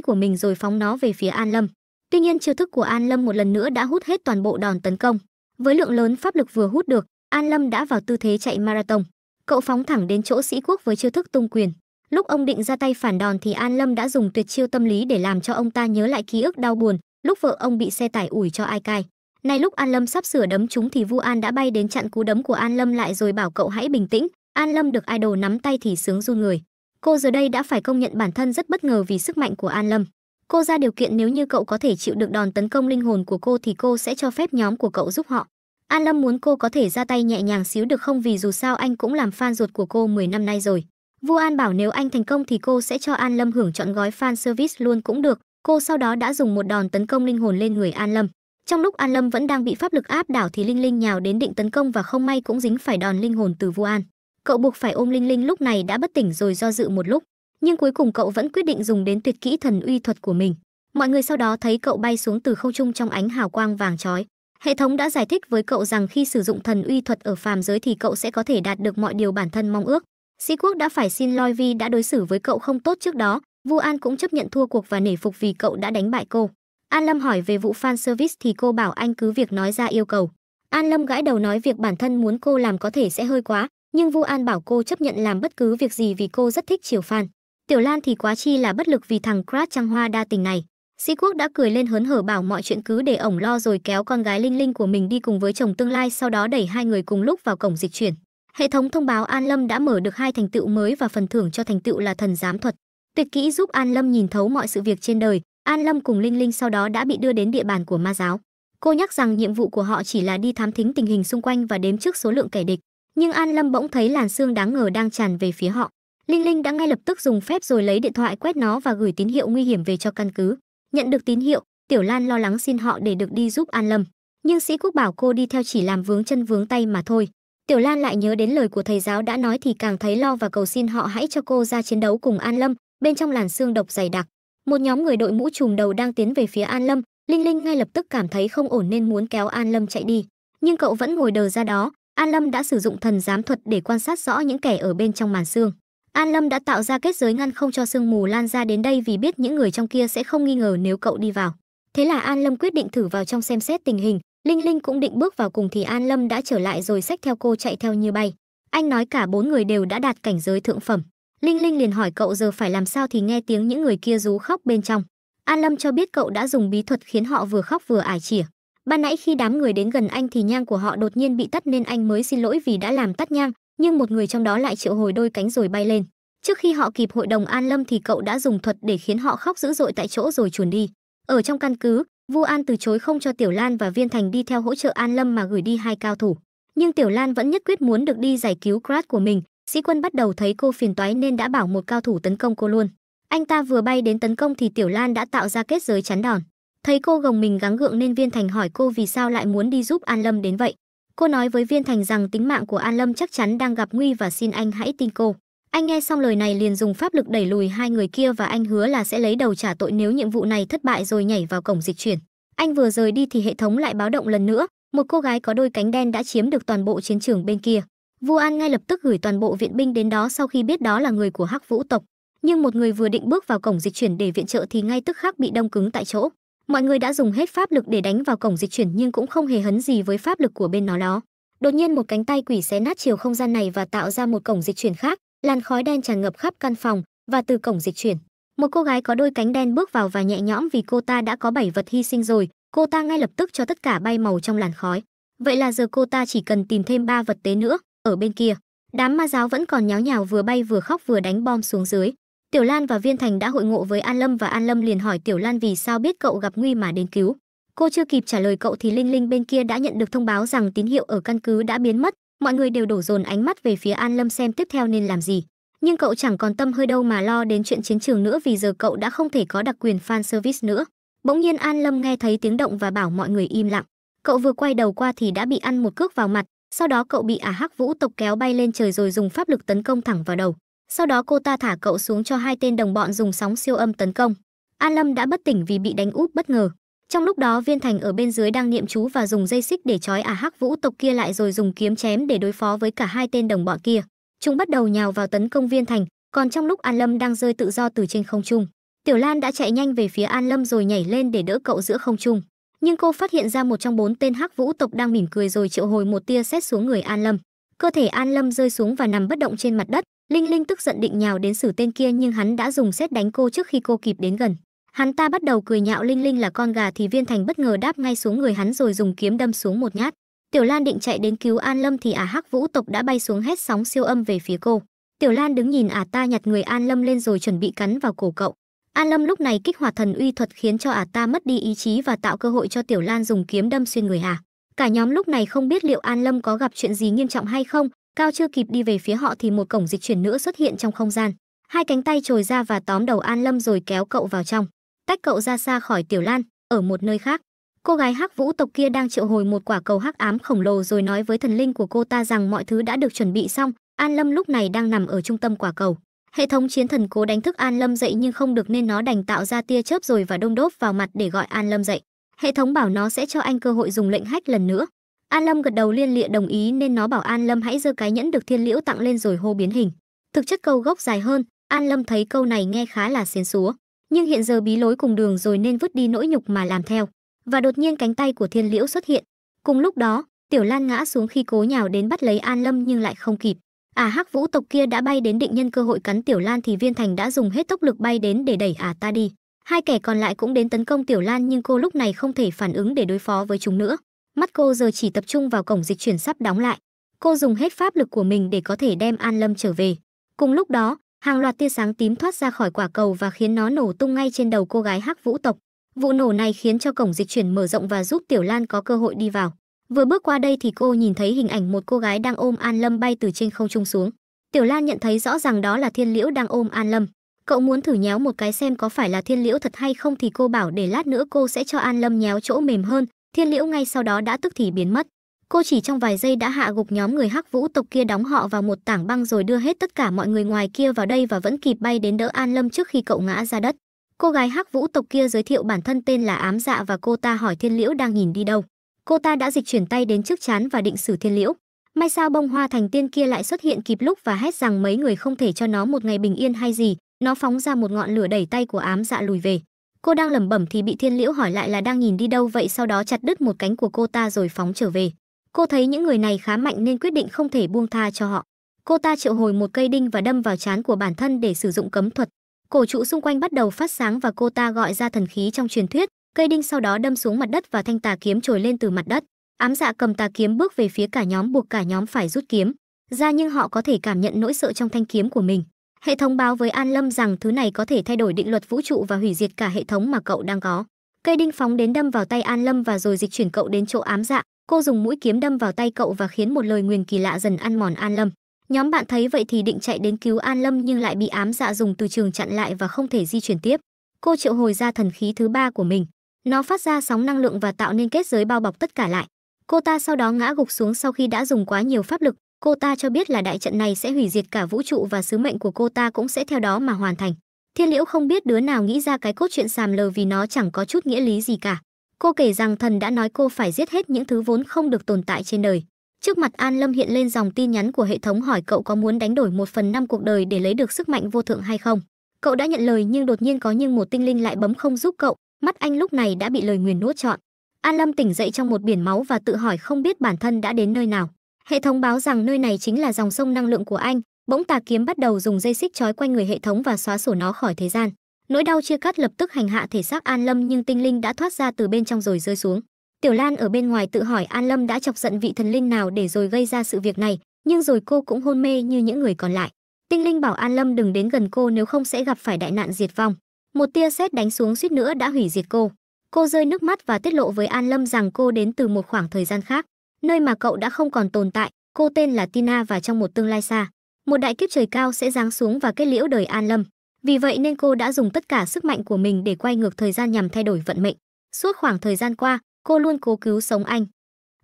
của mình rồi phóng nó về phía An Lâm. Tuy nhiên chiêu thức của An Lâm một lần nữa đã hút hết toàn bộ đòn tấn công. Với lượng lớn pháp lực vừa hút được, An Lâm đã vào tư thế chạy marathon. Cậu phóng thẳng đến chỗ Sĩ Quốc với chiêu thức tung quyền. Lúc ông định ra tay phản đòn thì An Lâm đã dùng tuyệt chiêu tâm lý để làm cho ông ta nhớ lại ký ức đau buồn, lúc vợ ông bị xe tải ủi cho ai cai. Nay lúc An Lâm sắp sửa đấm chúng thì Vu An đã bay đến chặn cú đấm của An Lâm lại rồi bảo cậu hãy bình tĩnh. An Lâm được idol nắm tay thì sướng run người. Cô giờ đây đã phải công nhận bản thân rất bất ngờ vì sức mạnh của An Lâm. Cô ra điều kiện nếu như cậu có thể chịu được đòn tấn công linh hồn của cô thì cô sẽ cho phép nhóm của cậu giúp họ. An Lâm muốn cô có thể ra tay nhẹ nhàng xíu được không vì dù sao anh cũng làm fan ruột của cô 10 năm nay rồi. Vu An bảo nếu anh thành công thì cô sẽ cho An Lâm hưởng chọn gói fan service luôn cũng được. Cô sau đó đã dùng một đòn tấn công linh hồn lên người An Lâm. Trong lúc An Lâm vẫn đang bị pháp lực áp đảo thì Linh Linh nhào đến định tấn công và không may cũng dính phải đòn linh hồn từ Vu An. Cậu buộc phải ôm Linh Linh lúc này đã bất tỉnh rồi do dự một lúc, nhưng cuối cùng cậu vẫn quyết định dùng đến tuyệt kỹ thần uy thuật của mình. Mọi người sau đó thấy cậu bay xuống từ không trung trong ánh hào quang vàng chói. Hệ thống đã giải thích với cậu rằng khi sử dụng thần uy thuật ở phàm giới thì cậu sẽ có thể đạt được mọi điều bản thân mong ước. Sĩ quốc đã phải xin lỗi vì đã đối xử với cậu không tốt trước đó, Vu An cũng chấp nhận thua cuộc và nể phục vì cậu đã đánh bại cô. An Lâm hỏi về vụ fan service thì cô bảo anh cứ việc nói ra yêu cầu. An Lâm gãi đầu nói việc bản thân muốn cô làm có thể sẽ hơi quá, nhưng Vu An bảo cô chấp nhận làm bất cứ việc gì vì cô rất thích chiều fan. Tiểu Lan thì quá chi là bất lực vì thằng Crat Trăng Hoa đa tình này. Sĩ Quốc đã cười lên hớn hở bảo mọi chuyện cứ để ổng lo rồi kéo con gái Linh Linh của mình đi cùng với chồng tương lai sau đó đẩy hai người cùng lúc vào cổng dịch chuyển. Hệ thống thông báo An Lâm đã mở được hai thành tựu mới và phần thưởng cho thành tựu là thần giám thuật. Tuyệt kỹ giúp An Lâm nhìn thấu mọi sự việc trên đời, An Lâm cùng Linh Linh sau đó đã bị đưa đến địa bàn của ma giáo. Cô nhắc rằng nhiệm vụ của họ chỉ là đi thám thính tình hình xung quanh và đếm trước số lượng kẻ địch, nhưng An Lâm bỗng thấy làn xương đáng ngờ đang tràn về phía họ. Linh Linh đã ngay lập tức dùng phép rồi lấy điện thoại quét nó và gửi tín hiệu nguy hiểm về cho căn cứ. Nhận được tín hiệu, Tiểu Lan lo lắng xin họ để được đi giúp An Lâm. Nhưng sĩ Quốc bảo cô đi theo chỉ làm vướng chân vướng tay mà thôi. Tiểu Lan lại nhớ đến lời của thầy giáo đã nói thì càng thấy lo và cầu xin họ hãy cho cô ra chiến đấu cùng An Lâm, bên trong làn xương độc dày đặc. Một nhóm người đội mũ trùm đầu đang tiến về phía An Lâm, Linh Linh ngay lập tức cảm thấy không ổn nên muốn kéo An Lâm chạy đi. Nhưng cậu vẫn ngồi đờ ra đó, An Lâm đã sử dụng thần giám thuật để quan sát rõ những kẻ ở bên trong màn xương. An Lâm đã tạo ra kết giới ngăn không cho sương mù lan ra đến đây vì biết những người trong kia sẽ không nghi ngờ nếu cậu đi vào. Thế là An Lâm quyết định thử vào trong xem xét tình hình, Linh Linh cũng định bước vào cùng thì An Lâm đã trở lại rồi xách theo cô chạy theo như bay. Anh nói cả bốn người đều đã đạt cảnh giới thượng phẩm. Linh Linh liền hỏi cậu giờ phải làm sao thì nghe tiếng những người kia rú khóc bên trong. An Lâm cho biết cậu đã dùng bí thuật khiến họ vừa khóc vừa ải chỉa. Ban nãy khi đám người đến gần anh thì nhang của họ đột nhiên bị tắt nên anh mới xin lỗi vì đã làm tắt nhang, nhưng một người trong đó lại triệu hồi đôi cánh rồi bay lên. Trước khi họ kịp hội đồng An Lâm thì cậu đã dùng thuật để khiến họ khóc dữ dội tại chỗ rồi chuồn đi. Ở trong căn cứ, Vu An từ chối không cho Tiểu Lan và Viên Thành đi theo hỗ trợ An Lâm mà gửi đi hai cao thủ. Nhưng Tiểu Lan vẫn nhất quyết muốn được đi giải cứu Krat của mình. Sĩ quân bắt đầu thấy cô phiền toái nên đã bảo một cao thủ tấn công cô luôn. Anh ta vừa bay đến tấn công thì Tiểu Lan đã tạo ra kết giới chắn đòn. Thấy cô gồng mình gắng gượng nên Viên Thành hỏi cô vì sao lại muốn đi giúp An Lâm đến vậy. Cô nói với Viên Thành rằng tính mạng của An Lâm chắc chắn đang gặp nguy và xin anh hãy tin cô. Anh nghe xong lời này liền dùng pháp lực đẩy lùi hai người kia và anh hứa là sẽ lấy đầu trả tội nếu nhiệm vụ này thất bại rồi nhảy vào cổng dịch chuyển. Anh vừa rời đi thì hệ thống lại báo động lần nữa, một cô gái có đôi cánh đen đã chiếm được toàn bộ chiến trường bên kia. Vua An ngay lập tức gửi toàn bộ viện binh đến đó sau khi biết đó là người của Hắc Vũ tộc, nhưng một người vừa định bước vào cổng dịch chuyển để viện trợ thì ngay tức khắc bị đông cứng tại chỗ. Mọi người đã dùng hết pháp lực để đánh vào cổng dịch chuyển nhưng cũng không hề hấn gì với pháp lực của bên nó đó. Đột nhiên một cánh tay quỷ xé nát chiều không gian này và tạo ra một cổng dịch chuyển khác, làn khói đen tràn ngập khắp căn phòng và từ cổng dịch chuyển, một cô gái có đôi cánh đen bước vào và nhẹ nhõm vì cô ta đã có bảy vật hy sinh rồi, cô ta ngay lập tức cho tất cả bay màu trong làn khói. Vậy là giờ cô ta chỉ cần tìm thêm ba vật tế nữa, ở bên kia. Đám ma giáo vẫn còn nháo nhào vừa bay vừa khóc vừa đánh bom xuống dưới. Tiểu Lan và Viên Thành đã hội ngộ với An Lâm và An Lâm liền hỏi Tiểu Lan vì sao biết cậu gặp nguy mà đến cứu. Cô chưa kịp trả lời cậu thì Linh Linh bên kia đã nhận được thông báo rằng tín hiệu ở căn cứ đã biến mất, mọi người đều đổ dồn ánh mắt về phía An Lâm xem tiếp theo nên làm gì. Nhưng cậu chẳng còn tâm hơi đâu mà lo đến chuyện chiến trường nữa vì giờ cậu đã không thể có đặc quyền fan service nữa. Bỗng nhiên An Lâm nghe thấy tiếng động và bảo mọi người im lặng. Cậu vừa quay đầu qua thì đã bị ăn một cước vào mặt, sau đó cậu bị ả hắc vũ tộc kéo bay lên trời rồi dùng pháp lực tấn công thẳng vào đầu. Sau đó cô ta thả cậu xuống cho hai tên đồng bọn dùng sóng siêu âm tấn công. An Lâm đã bất tỉnh vì bị đánh úp bất ngờ. Trong lúc đó Viên Thành ở bên dưới đang niệm chú và dùng dây xích để trói à hắc vũ tộc kia lại rồi dùng kiếm chém để đối phó với cả hai tên đồng bọn kia. Chúng bắt đầu nhào vào tấn công Viên Thành, còn trong lúc An Lâm đang rơi tự do từ trên không trung, Tiểu Lan đã chạy nhanh về phía An Lâm rồi nhảy lên để đỡ cậu giữa không trung. Nhưng cô phát hiện ra một trong bốn tên hắc vũ tộc đang mỉm cười rồi triệu hồi một tia sét xuống người An Lâm. Cơ thể An Lâm rơi xuống và nằm bất động trên mặt đất, Linh Linh tức giận định nhào đến xử tên kia nhưng hắn đã dùng xét đánh cô trước khi cô kịp đến gần. Hắn ta bắt đầu cười nhạo Linh Linh là con gà thì Viên Thành bất ngờ đáp ngay xuống người hắn rồi dùng kiếm đâm xuống một nhát. Tiểu Lan định chạy đến cứu An Lâm thì ả à Hắc Vũ tộc đã bay xuống hét sóng siêu âm về phía cô. Tiểu Lan đứng nhìn ả à ta nhặt người An Lâm lên rồi chuẩn bị cắn vào cổ cậu. An Lâm lúc này kích hoạt thần uy thuật khiến cho ả à ta mất đi ý chí và tạo cơ hội cho Tiểu Lan dùng kiếm đâm xuyên người ả. Cả nhóm lúc này không biết liệu An Lâm có gặp chuyện gì nghiêm trọng hay không, Cao chưa kịp đi về phía họ thì một cổng dịch chuyển nữa xuất hiện trong không gian. Hai cánh tay trồi ra và tóm đầu An Lâm rồi kéo cậu vào trong, tách cậu ra xa khỏi Tiểu Lan, ở một nơi khác. Cô gái Hắc Vũ tộc kia đang triệu hồi một quả cầu hắc ám khổng lồ rồi nói với thần linh của cô ta rằng mọi thứ đã được chuẩn bị xong, An Lâm lúc này đang nằm ở trung tâm quả cầu. Hệ thống chiến thần cố đánh thức An Lâm dậy nhưng không được nên nó đành tạo ra tia chớp rồi và đông đốp vào mặt để gọi An Lâm dậy. Hệ thống bảo nó sẽ cho anh cơ hội dùng lệnh hách lần nữa. An Lâm gật đầu liên lịa đồng ý nên nó bảo An Lâm hãy giơ cái nhẫn được Thiên Liễu tặng lên rồi hô biến hình. Thực chất câu gốc dài hơn, An Lâm thấy câu này nghe khá là xiên xúa, nhưng hiện giờ bí lối cùng đường rồi nên vứt đi nỗi nhục mà làm theo. Và đột nhiên cánh tay của Thiên Liễu xuất hiện. Cùng lúc đó, Tiểu Lan ngã xuống khi cố nhào đến bắt lấy An Lâm nhưng lại không kịp. À Hắc Vũ tộc kia đã bay đến định nhân cơ hội cắn Tiểu Lan thì Viên Thành đã dùng hết tốc lực bay đến để đẩy à ta đi. Hai kẻ còn lại cũng đến tấn công Tiểu Lan nhưng cô lúc này không thể phản ứng để đối phó với chúng nữa. Mắt cô giờ chỉ tập trung vào cổng dịch chuyển sắp đóng lại. Cô dùng hết pháp lực của mình để có thể đem An Lâm trở về. Cùng lúc đó, hàng loạt tia sáng tím thoát ra khỏi quả cầu và khiến nó nổ tung ngay trên đầu cô gái Hắc Vũ tộc. Vụ nổ này khiến cho cổng dịch chuyển mở rộng và giúp Tiểu Lan có cơ hội đi vào. Vừa bước qua đây thì cô nhìn thấy hình ảnh một cô gái đang ôm An Lâm bay từ trên không trung xuống. Tiểu Lan nhận thấy rõ ràng đó là Thiên Liễu đang ôm An Lâm. Cậu muốn thử nhéo một cái xem có phải là Thiên Liễu thật hay không thì cô bảo để lát nữa cô sẽ cho An Lâm nhéo chỗ mềm hơn, thiên liễu ngay sau đó đã tức thì biến mất cô chỉ trong vài giây đã hạ gục nhóm người hắc vũ tộc kia đóng họ vào một tảng băng rồi đưa hết tất cả mọi người ngoài kia vào đây và vẫn kịp bay đến đỡ an lâm trước khi cậu ngã ra đất cô gái hắc vũ tộc kia giới thiệu bản thân tên là ám dạ và cô ta hỏi thiên liễu đang nhìn đi đâu cô ta đã dịch chuyển tay đến trước chán và định xử thiên liễu may sao bông hoa thành tiên kia lại xuất hiện kịp lúc và hét rằng mấy người không thể cho nó một ngày bình yên hay gì nó phóng ra một ngọn lửa đẩy tay của ám dạ lùi về Cô đang lẩm bẩm thì bị Thiên Liễu hỏi lại là đang nhìn đi đâu vậy sau đó chặt đứt một cánh của cô ta rồi phóng trở về. Cô thấy những người này khá mạnh nên quyết định không thể buông tha cho họ. Cô ta triệu hồi một cây đinh và đâm vào trán của bản thân để sử dụng cấm thuật. Cổ trụ xung quanh bắt đầu phát sáng và cô ta gọi ra thần khí trong truyền thuyết, cây đinh sau đó đâm xuống mặt đất và thanh tà kiếm trồi lên từ mặt đất. Ám dạ cầm tà kiếm bước về phía cả nhóm buộc cả nhóm phải rút kiếm ra nhưng họ có thể cảm nhận nỗi sợ trong thanh kiếm của mình. Hệ thống báo với An Lâm rằng thứ này có thể thay đổi định luật vũ trụ và hủy diệt cả hệ thống mà cậu đang có. Cây đinh phóng đến đâm vào tay An Lâm và rồi dịch chuyển cậu đến chỗ ám dạ. Cô dùng mũi kiếm đâm vào tay cậu và khiến một lời nguyền kỳ lạ dần ăn mòn An Lâm. Nhóm bạn thấy vậy thì định chạy đến cứu An Lâm nhưng lại bị ám dạ dùng từ trường chặn lại và không thể di chuyển tiếp. Cô triệu hồi ra thần khí thứ ba của mình. Nó phát ra sóng năng lượng và tạo nên kết giới bao bọc tất cả lại. Cô ta sau đó ngã gục xuống sau khi đã dùng quá nhiều pháp lực, Cô ta cho biết là đại trận này sẽ hủy diệt cả vũ trụ và sứ mệnh của cô ta cũng sẽ theo đó mà hoàn thành. Thiên Liễu không biết đứa nào nghĩ ra cái cốt truyện sàm lờ vì nó chẳng có chút nghĩa lý gì cả. Cô kể rằng thần đã nói cô phải giết hết những thứ vốn không được tồn tại trên đời. Trước mặt An Lâm hiện lên dòng tin nhắn của hệ thống hỏi cậu có muốn đánh đổi một phần năm cuộc đời để lấy được sức mạnh vô thượng hay không. Cậu đã nhận lời nhưng đột nhiên có nhưng một tinh linh lại bấm không giúp cậu, mắt anh lúc này đã bị lời nguyền nuốt trọn. An Lâm tỉnh dậy trong một biển máu và tự hỏi không biết bản thân đã đến nơi nào. Hệ thống báo rằng nơi này chính là dòng sông năng lượng của anh, bỗng tà kiếm bắt đầu dùng dây xích trói quanh người hệ thống và xóa sổ nó khỏi thế gian. Nỗi đau chia cắt lập tức hành hạ thể xác An Lâm nhưng tinh linh đã thoát ra từ bên trong rồi rơi xuống. Tiểu Lan ở bên ngoài tự hỏi An Lâm đã chọc giận vị thần linh nào để rồi gây ra sự việc này, nhưng rồi cô cũng hôn mê như những người còn lại. Tinh linh bảo An Lâm đừng đến gần cô nếu không sẽ gặp phải đại nạn diệt vong. Một tia sét đánh xuống suýt nữa đã hủy diệt cô. Cô rơi nước mắt và tiết lộ với An Lâm rằng cô đến từ một khoảng thời gian khác nơi mà cậu đã không còn tồn tại, cô tên là Tina và trong một tương lai xa, một đại kiếp trời cao sẽ giáng xuống và kết liễu đời An Lâm. Vì vậy nên cô đã dùng tất cả sức mạnh của mình để quay ngược thời gian nhằm thay đổi vận mệnh. Suốt khoảng thời gian qua, cô luôn cố cứu sống anh.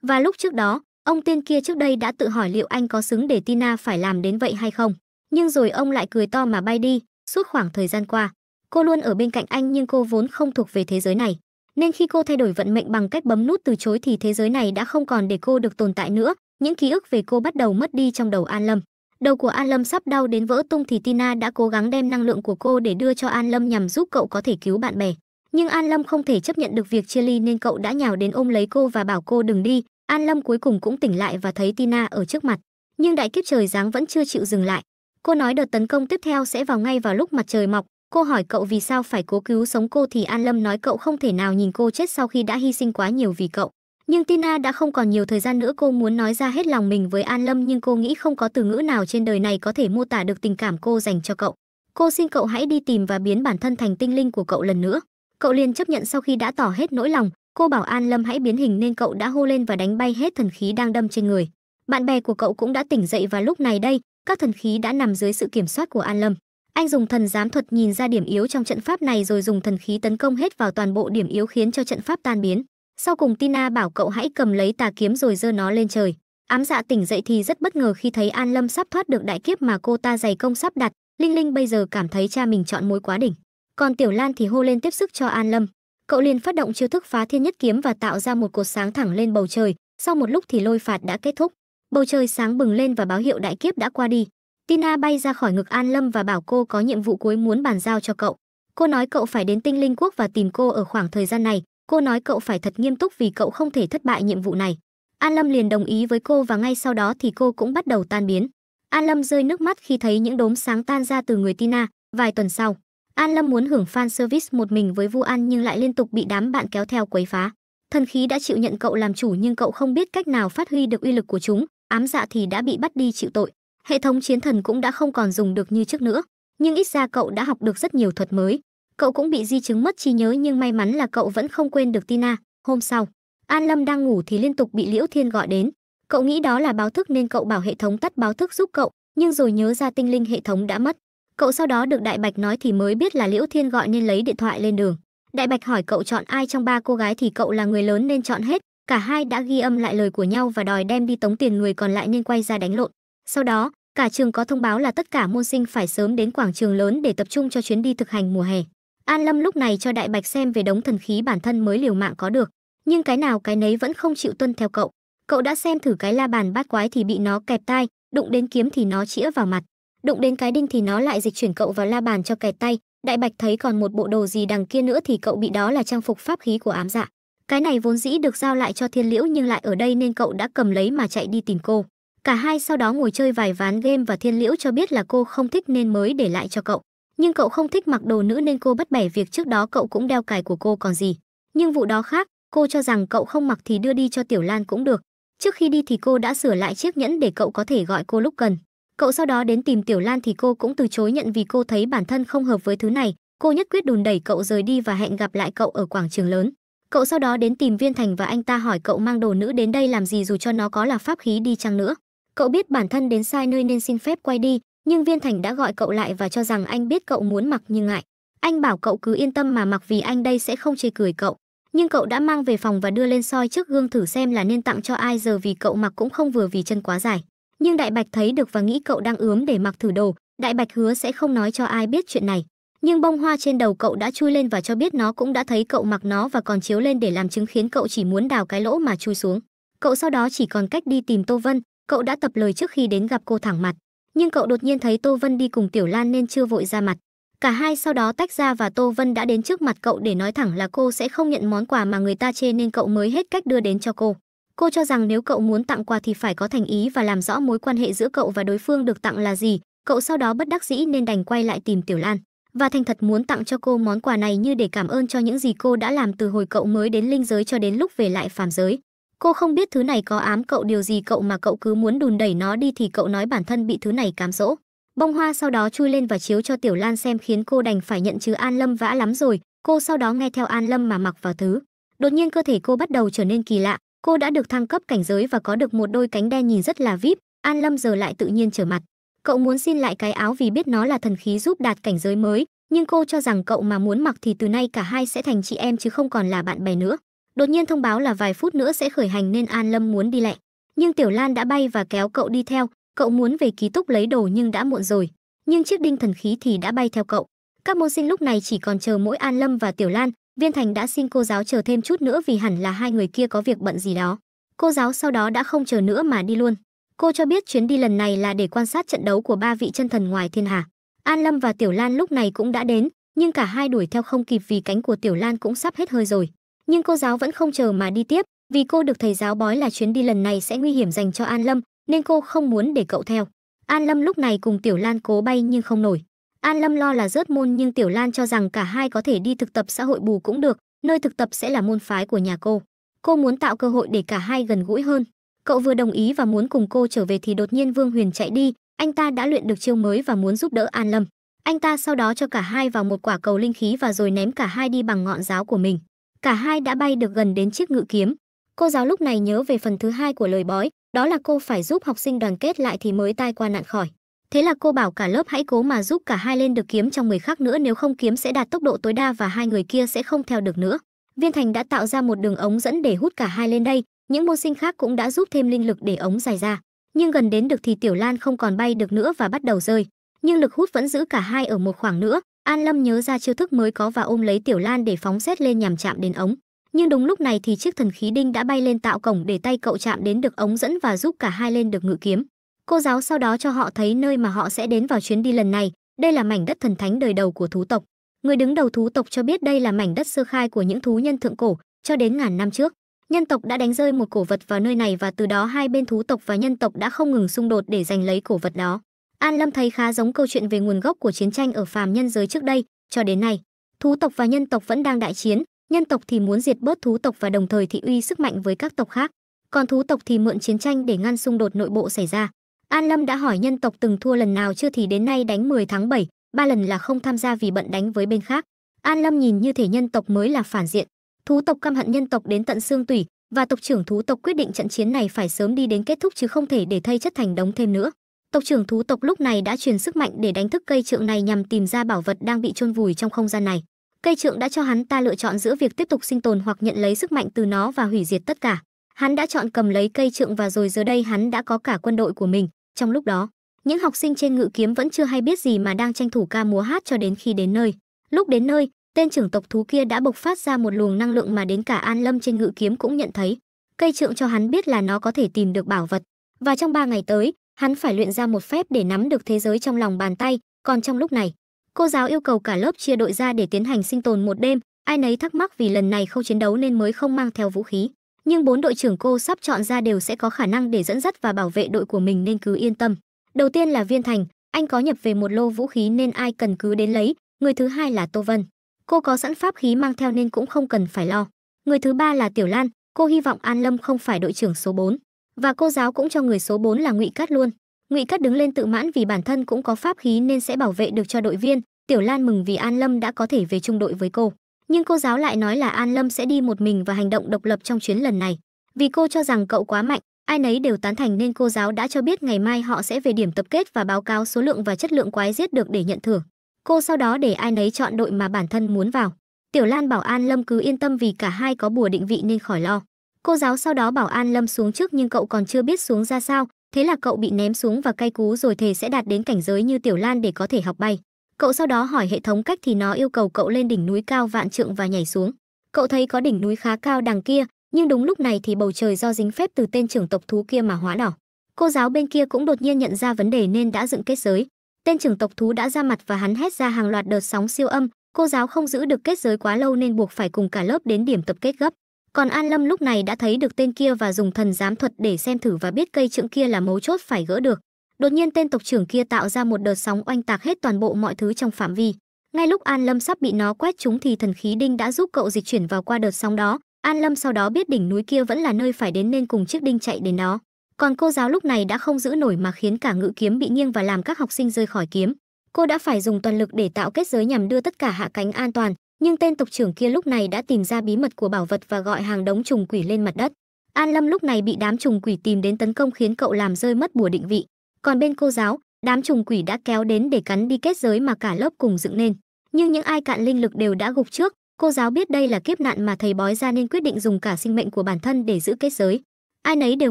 Và lúc trước đó, ông tên kia trước đây đã tự hỏi liệu anh có xứng để Tina phải làm đến vậy hay không. Nhưng rồi ông lại cười to mà bay đi, suốt khoảng thời gian qua. Cô luôn ở bên cạnh anh nhưng cô vốn không thuộc về thế giới này nên khi cô thay đổi vận mệnh bằng cách bấm nút từ chối thì thế giới này đã không còn để cô được tồn tại nữa những ký ức về cô bắt đầu mất đi trong đầu an lâm đầu của an lâm sắp đau đến vỡ tung thì tina đã cố gắng đem năng lượng của cô để đưa cho an lâm nhằm giúp cậu có thể cứu bạn bè nhưng an lâm không thể chấp nhận được việc chia ly nên cậu đã nhào đến ôm lấy cô và bảo cô đừng đi an lâm cuối cùng cũng tỉnh lại và thấy tina ở trước mặt nhưng đại kiếp trời giáng vẫn chưa chịu dừng lại cô nói đợt tấn công tiếp theo sẽ vào ngay vào lúc mặt trời mọc Cô hỏi cậu vì sao phải cố cứu sống cô thì An Lâm nói cậu không thể nào nhìn cô chết sau khi đã hy sinh quá nhiều vì cậu. Nhưng Tina đã không còn nhiều thời gian nữa cô muốn nói ra hết lòng mình với An Lâm nhưng cô nghĩ không có từ ngữ nào trên đời này có thể mô tả được tình cảm cô dành cho cậu. Cô xin cậu hãy đi tìm và biến bản thân thành tinh linh của cậu lần nữa. Cậu liền chấp nhận sau khi đã tỏ hết nỗi lòng, cô bảo An Lâm hãy biến hình nên cậu đã hô lên và đánh bay hết thần khí đang đâm trên người. Bạn bè của cậu cũng đã tỉnh dậy và lúc này đây, các thần khí đã nằm dưới sự kiểm soát của An Lâm. Anh dùng thần giám thuật nhìn ra điểm yếu trong trận pháp này rồi dùng thần khí tấn công hết vào toàn bộ điểm yếu khiến cho trận pháp tan biến. Sau cùng Tina bảo cậu hãy cầm lấy tà kiếm rồi giơ nó lên trời. Ám dạ tỉnh dậy thì rất bất ngờ khi thấy An Lâm sắp thoát được đại kiếp mà cô ta dày công sắp đặt. Linh Linh bây giờ cảm thấy cha mình chọn mối quá đỉnh. Còn Tiểu Lan thì hô lên tiếp sức cho An Lâm. Cậu liền phát động chiêu thức phá thiên nhất kiếm và tạo ra một cột sáng thẳng lên bầu trời. Sau một lúc thì lôi phạt đã kết thúc. Bầu trời sáng bừng lên và báo hiệu đại kiếp đã qua đi. Tina bay ra khỏi ngực An Lâm và bảo cô có nhiệm vụ cuối muốn bàn giao cho cậu. Cô nói cậu phải đến tinh linh quốc và tìm cô ở khoảng thời gian này. Cô nói cậu phải thật nghiêm túc vì cậu không thể thất bại nhiệm vụ này. An Lâm liền đồng ý với cô và ngay sau đó thì cô cũng bắt đầu tan biến. An Lâm rơi nước mắt khi thấy những đốm sáng tan ra từ người Tina. Vài tuần sau, An Lâm muốn hưởng fan service một mình với Vu An nhưng lại liên tục bị đám bạn kéo theo quấy phá. Thần khí đã chịu nhận cậu làm chủ nhưng cậu không biết cách nào phát huy được uy lực của chúng, ám dạ thì đã bị bắt đi chịu tội. Hệ thống chiến thần cũng đã không còn dùng được như trước nữa, nhưng ít ra cậu đã học được rất nhiều thuật mới. Cậu cũng bị di chứng mất trí nhớ nhưng may mắn là cậu vẫn không quên được Tina. Hôm sau, An Lâm đang ngủ thì liên tục bị Liễu Thiên gọi đến. Cậu nghĩ đó là báo thức nên cậu bảo hệ thống tắt báo thức giúp cậu, nhưng rồi nhớ ra tinh linh hệ thống đã mất. Cậu sau đó được Đại Bạch nói thì mới biết là Liễu Thiên gọi nên lấy điện thoại lên đường. Đại Bạch hỏi cậu chọn ai trong ba cô gái thì cậu là người lớn nên chọn hết, cả hai đã ghi âm lại lời của nhau và đòi đem đi tống tiền người còn lại nên quay ra đánh lộn. Sau đó, cả trường có thông báo là tất cả môn sinh phải sớm đến quảng trường lớn để tập trung cho chuyến đi thực hành mùa hè. An Lâm lúc này cho Đại Bạch xem về đống thần khí bản thân mới liều mạng có được, nhưng cái nào cái nấy vẫn không chịu tuân theo cậu. Cậu đã xem thử cái la bàn bát quái thì bị nó kẹp tai, đụng đến kiếm thì nó chĩa vào mặt, đụng đến cái đinh thì nó lại dịch chuyển cậu vào la bàn cho kẹt tay. Đại Bạch thấy còn một bộ đồ gì đằng kia nữa thì cậu bị đó là trang phục pháp khí của ám dạ. Cái này vốn dĩ được giao lại cho Thiên Liễu nhưng lại ở đây nên cậu đã cầm lấy mà chạy đi tìm cô. Cả hai sau đó ngồi chơi vài ván game và Thiên Liễu cho biết là cô không thích nên mới để lại cho cậu. Nhưng cậu không thích mặc đồ nữ nên cô bắt bẻ việc trước đó cậu cũng đeo cài của cô còn gì. Nhưng vụ đó khác, cô cho rằng cậu không mặc thì đưa đi cho Tiểu Lan cũng được. Trước khi đi thì cô đã sửa lại chiếc nhẫn để cậu có thể gọi cô lúc cần. Cậu sau đó đến tìm Tiểu Lan thì cô cũng từ chối nhận vì cô thấy bản thân không hợp với thứ này. Cô nhất quyết đùn đẩy cậu rời đi và hẹn gặp lại cậu ở quảng trường lớn. Cậu sau đó đến tìm Viên Thành và anh ta hỏi cậu mang đồ nữ đến đây làm gì dù cho nó có là pháp khí đi chăng nữa. Cậu biết bản thân đến sai nơi nên xin phép quay đi, nhưng Viên Thành đã gọi cậu lại và cho rằng anh biết cậu muốn mặc nhưng ngại. Anh bảo cậu cứ yên tâm mà mặc vì anh đây sẽ không chê cười cậu. Nhưng cậu đã mang về phòng và đưa lên soi trước gương thử xem là nên tặng cho ai giờ vì cậu mặc cũng không vừa vì chân quá dài. Nhưng Đại Bạch thấy được và nghĩ cậu đang ướm để mặc thử đồ, Đại Bạch hứa sẽ không nói cho ai biết chuyện này. Nhưng bông hoa trên đầu cậu đã chui lên và cho biết nó cũng đã thấy cậu mặc nó và còn chiếu lên để làm chứng khiến cậu chỉ muốn đào cái lỗ mà chui xuống. Cậu sau đó chỉ còn cách đi tìm Tô Vân, cậu đã tập lời trước khi đến gặp cô thẳng mặt nhưng cậu đột nhiên thấy tô vân đi cùng tiểu lan nên chưa vội ra mặt cả hai sau đó tách ra và tô vân đã đến trước mặt cậu để nói thẳng là cô sẽ không nhận món quà mà người ta chê nên cậu mới hết cách đưa đến cho cô cô cho rằng nếu cậu muốn tặng quà thì phải có thành ý và làm rõ mối quan hệ giữa cậu và đối phương được tặng là gì cậu sau đó bất đắc dĩ nên đành quay lại tìm tiểu lan và thành thật muốn tặng cho cô món quà này như để cảm ơn cho những gì cô đã làm từ hồi cậu mới đến linh giới cho đến lúc về lại phàm giới Cô không biết thứ này có ám cậu điều gì cậu mà cậu cứ muốn đùn đẩy nó đi thì cậu nói bản thân bị thứ này cám dỗ. Bông hoa sau đó chui lên và chiếu cho Tiểu Lan xem khiến cô đành phải nhận chứ An Lâm vã lắm rồi, cô sau đó nghe theo An Lâm mà mặc vào thứ. Đột nhiên cơ thể cô bắt đầu trở nên kỳ lạ, cô đã được thăng cấp cảnh giới và có được một đôi cánh đen nhìn rất là vip, An Lâm giờ lại tự nhiên trở mặt. Cậu muốn xin lại cái áo vì biết nó là thần khí giúp đạt cảnh giới mới, nhưng cô cho rằng cậu mà muốn mặc thì từ nay cả hai sẽ thành chị em chứ không còn là bạn bè nữa. Đột nhiên thông báo là vài phút nữa sẽ khởi hành nên An Lâm muốn đi lẹ. Nhưng Tiểu Lan đã bay và kéo cậu đi theo, cậu muốn về ký túc lấy đồ nhưng đã muộn rồi. Nhưng chiếc đinh thần khí thì đã bay theo cậu. Các môn sinh lúc này chỉ còn chờ mỗi An Lâm và Tiểu Lan, Viên Thành đã xin cô giáo chờ thêm chút nữa vì hẳn là hai người kia có việc bận gì đó. Cô giáo sau đó đã không chờ nữa mà đi luôn. Cô cho biết chuyến đi lần này là để quan sát trận đấu của ba vị chân thần ngoài thiên hà. An Lâm và Tiểu Lan lúc này cũng đã đến, nhưng cả hai đuổi theo không kịp vì cánh của Tiểu Lan cũng sắp hết hơi rồi nhưng cô giáo vẫn không chờ mà đi tiếp vì cô được thầy giáo bói là chuyến đi lần này sẽ nguy hiểm dành cho an lâm nên cô không muốn để cậu theo an lâm lúc này cùng tiểu lan cố bay nhưng không nổi an lâm lo là rớt môn nhưng tiểu lan cho rằng cả hai có thể đi thực tập xã hội bù cũng được nơi thực tập sẽ là môn phái của nhà cô cô muốn tạo cơ hội để cả hai gần gũi hơn cậu vừa đồng ý và muốn cùng cô trở về thì đột nhiên vương huyền chạy đi anh ta đã luyện được chiêu mới và muốn giúp đỡ an lâm anh ta sau đó cho cả hai vào một quả cầu linh khí và rồi ném cả hai đi bằng ngọn giáo của mình Cả hai đã bay được gần đến chiếc ngự kiếm. Cô giáo lúc này nhớ về phần thứ hai của lời bói, đó là cô phải giúp học sinh đoàn kết lại thì mới tai qua nạn khỏi. Thế là cô bảo cả lớp hãy cố mà giúp cả hai lên được kiếm trong người khác nữa nếu không kiếm sẽ đạt tốc độ tối đa và hai người kia sẽ không theo được nữa. Viên Thành đã tạo ra một đường ống dẫn để hút cả hai lên đây, những môn sinh khác cũng đã giúp thêm linh lực để ống dài ra. Nhưng gần đến được thì Tiểu Lan không còn bay được nữa và bắt đầu rơi. Nhưng lực hút vẫn giữ cả hai ở một khoảng nữa, An Lâm nhớ ra chiêu thức mới có và ôm lấy Tiểu Lan để phóng xét lên nhằm chạm đến ống. Nhưng đúng lúc này thì chiếc thần khí đinh đã bay lên tạo cổng để tay cậu chạm đến được ống dẫn và giúp cả hai lên được ngự kiếm. Cô giáo sau đó cho họ thấy nơi mà họ sẽ đến vào chuyến đi lần này, đây là mảnh đất thần thánh đời đầu của thú tộc. Người đứng đầu thú tộc cho biết đây là mảnh đất sơ khai của những thú nhân thượng cổ, cho đến ngàn năm trước. Nhân tộc đã đánh rơi một cổ vật vào nơi này và từ đó hai bên thú tộc và nhân tộc đã không ngừng xung đột để giành lấy cổ vật đó. An Lâm thấy khá giống câu chuyện về nguồn gốc của chiến tranh ở phàm nhân giới trước đây, cho đến nay, thú tộc và nhân tộc vẫn đang đại chiến, nhân tộc thì muốn diệt bớt thú tộc và đồng thời thị uy sức mạnh với các tộc khác, còn thú tộc thì mượn chiến tranh để ngăn xung đột nội bộ xảy ra. An Lâm đã hỏi nhân tộc từng thua lần nào chưa thì đến nay đánh 10 tháng 7, ba lần là không tham gia vì bận đánh với bên khác. An Lâm nhìn như thể nhân tộc mới là phản diện, thú tộc căm hận nhân tộc đến tận xương tủy và tộc trưởng thú tộc quyết định trận chiến này phải sớm đi đến kết thúc chứ không thể để thay chất thành đống thêm nữa tộc trưởng thú tộc lúc này đã truyền sức mạnh để đánh thức cây trượng này nhằm tìm ra bảo vật đang bị chôn vùi trong không gian này cây trượng đã cho hắn ta lựa chọn giữa việc tiếp tục sinh tồn hoặc nhận lấy sức mạnh từ nó và hủy diệt tất cả hắn đã chọn cầm lấy cây trượng và rồi giờ đây hắn đã có cả quân đội của mình trong lúc đó những học sinh trên ngự kiếm vẫn chưa hay biết gì mà đang tranh thủ ca múa hát cho đến khi đến nơi lúc đến nơi tên trưởng tộc thú kia đã bộc phát ra một luồng năng lượng mà đến cả an lâm trên ngự kiếm cũng nhận thấy cây trượng cho hắn biết là nó có thể tìm được bảo vật và trong ba ngày tới hắn phải luyện ra một phép để nắm được thế giới trong lòng bàn tay còn trong lúc này cô giáo yêu cầu cả lớp chia đội ra để tiến hành sinh tồn một đêm ai nấy thắc mắc vì lần này không chiến đấu nên mới không mang theo vũ khí nhưng bốn đội trưởng cô sắp chọn ra đều sẽ có khả năng để dẫn dắt và bảo vệ đội của mình nên cứ yên tâm đầu tiên là viên thành anh có nhập về một lô vũ khí nên ai cần cứ đến lấy người thứ hai là tô vân cô có sẵn pháp khí mang theo nên cũng không cần phải lo người thứ ba là tiểu lan cô hy vọng an lâm không phải đội trưởng số 4 và cô giáo cũng cho người số 4 là Ngụy Cát luôn. Ngụy Cát đứng lên tự mãn vì bản thân cũng có pháp khí nên sẽ bảo vệ được cho đội viên, Tiểu Lan mừng vì An Lâm đã có thể về chung đội với cô. Nhưng cô giáo lại nói là An Lâm sẽ đi một mình và hành động độc lập trong chuyến lần này. Vì cô cho rằng cậu quá mạnh, ai nấy đều tán thành nên cô giáo đã cho biết ngày mai họ sẽ về điểm tập kết và báo cáo số lượng và chất lượng quái giết được để nhận thưởng. Cô sau đó để ai nấy chọn đội mà bản thân muốn vào. Tiểu Lan bảo An Lâm cứ yên tâm vì cả hai có bùa định vị nên khỏi lo. Cô giáo sau đó bảo An Lâm xuống trước nhưng cậu còn chưa biết xuống ra sao, thế là cậu bị ném xuống và cay cú rồi thề sẽ đạt đến cảnh giới như Tiểu Lan để có thể học bay. Cậu sau đó hỏi hệ thống cách thì nó yêu cầu cậu lên đỉnh núi cao vạn trượng và nhảy xuống. Cậu thấy có đỉnh núi khá cao đằng kia, nhưng đúng lúc này thì bầu trời do dính phép từ tên trưởng tộc thú kia mà hóa đỏ. Cô giáo bên kia cũng đột nhiên nhận ra vấn đề nên đã dựng kết giới. Tên trưởng tộc thú đã ra mặt và hắn hét ra hàng loạt đợt sóng siêu âm, cô giáo không giữ được kết giới quá lâu nên buộc phải cùng cả lớp đến điểm tập kết gấp. Còn An Lâm lúc này đã thấy được tên kia và dùng thần giám thuật để xem thử và biết cây trượng kia là mấu chốt phải gỡ được. Đột nhiên tên tộc trưởng kia tạo ra một đợt sóng oanh tạc hết toàn bộ mọi thứ trong phạm vi. Ngay lúc An Lâm sắp bị nó quét trúng thì thần khí đinh đã giúp cậu dịch chuyển vào qua đợt sóng đó. An Lâm sau đó biết đỉnh núi kia vẫn là nơi phải đến nên cùng chiếc đinh chạy đến đó. Còn cô giáo lúc này đã không giữ nổi mà khiến cả ngự kiếm bị nghiêng và làm các học sinh rơi khỏi kiếm. Cô đã phải dùng toàn lực để tạo kết giới nhằm đưa tất cả hạ cánh an toàn, nhưng tên tộc trưởng kia lúc này đã tìm ra bí mật của bảo vật và gọi hàng đống trùng quỷ lên mặt đất an lâm lúc này bị đám trùng quỷ tìm đến tấn công khiến cậu làm rơi mất bùa định vị còn bên cô giáo đám trùng quỷ đã kéo đến để cắn đi kết giới mà cả lớp cùng dựng nên nhưng những ai cạn linh lực đều đã gục trước cô giáo biết đây là kiếp nạn mà thầy bói ra nên quyết định dùng cả sinh mệnh của bản thân để giữ kết giới ai nấy đều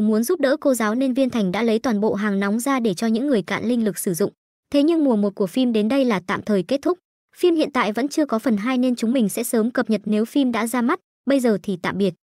muốn giúp đỡ cô giáo nên viên thành đã lấy toàn bộ hàng nóng ra để cho những người cạn linh lực sử dụng thế nhưng mùa một của phim đến đây là tạm thời kết thúc Phim hiện tại vẫn chưa có phần 2 nên chúng mình sẽ sớm cập nhật nếu phim đã ra mắt, bây giờ thì tạm biệt.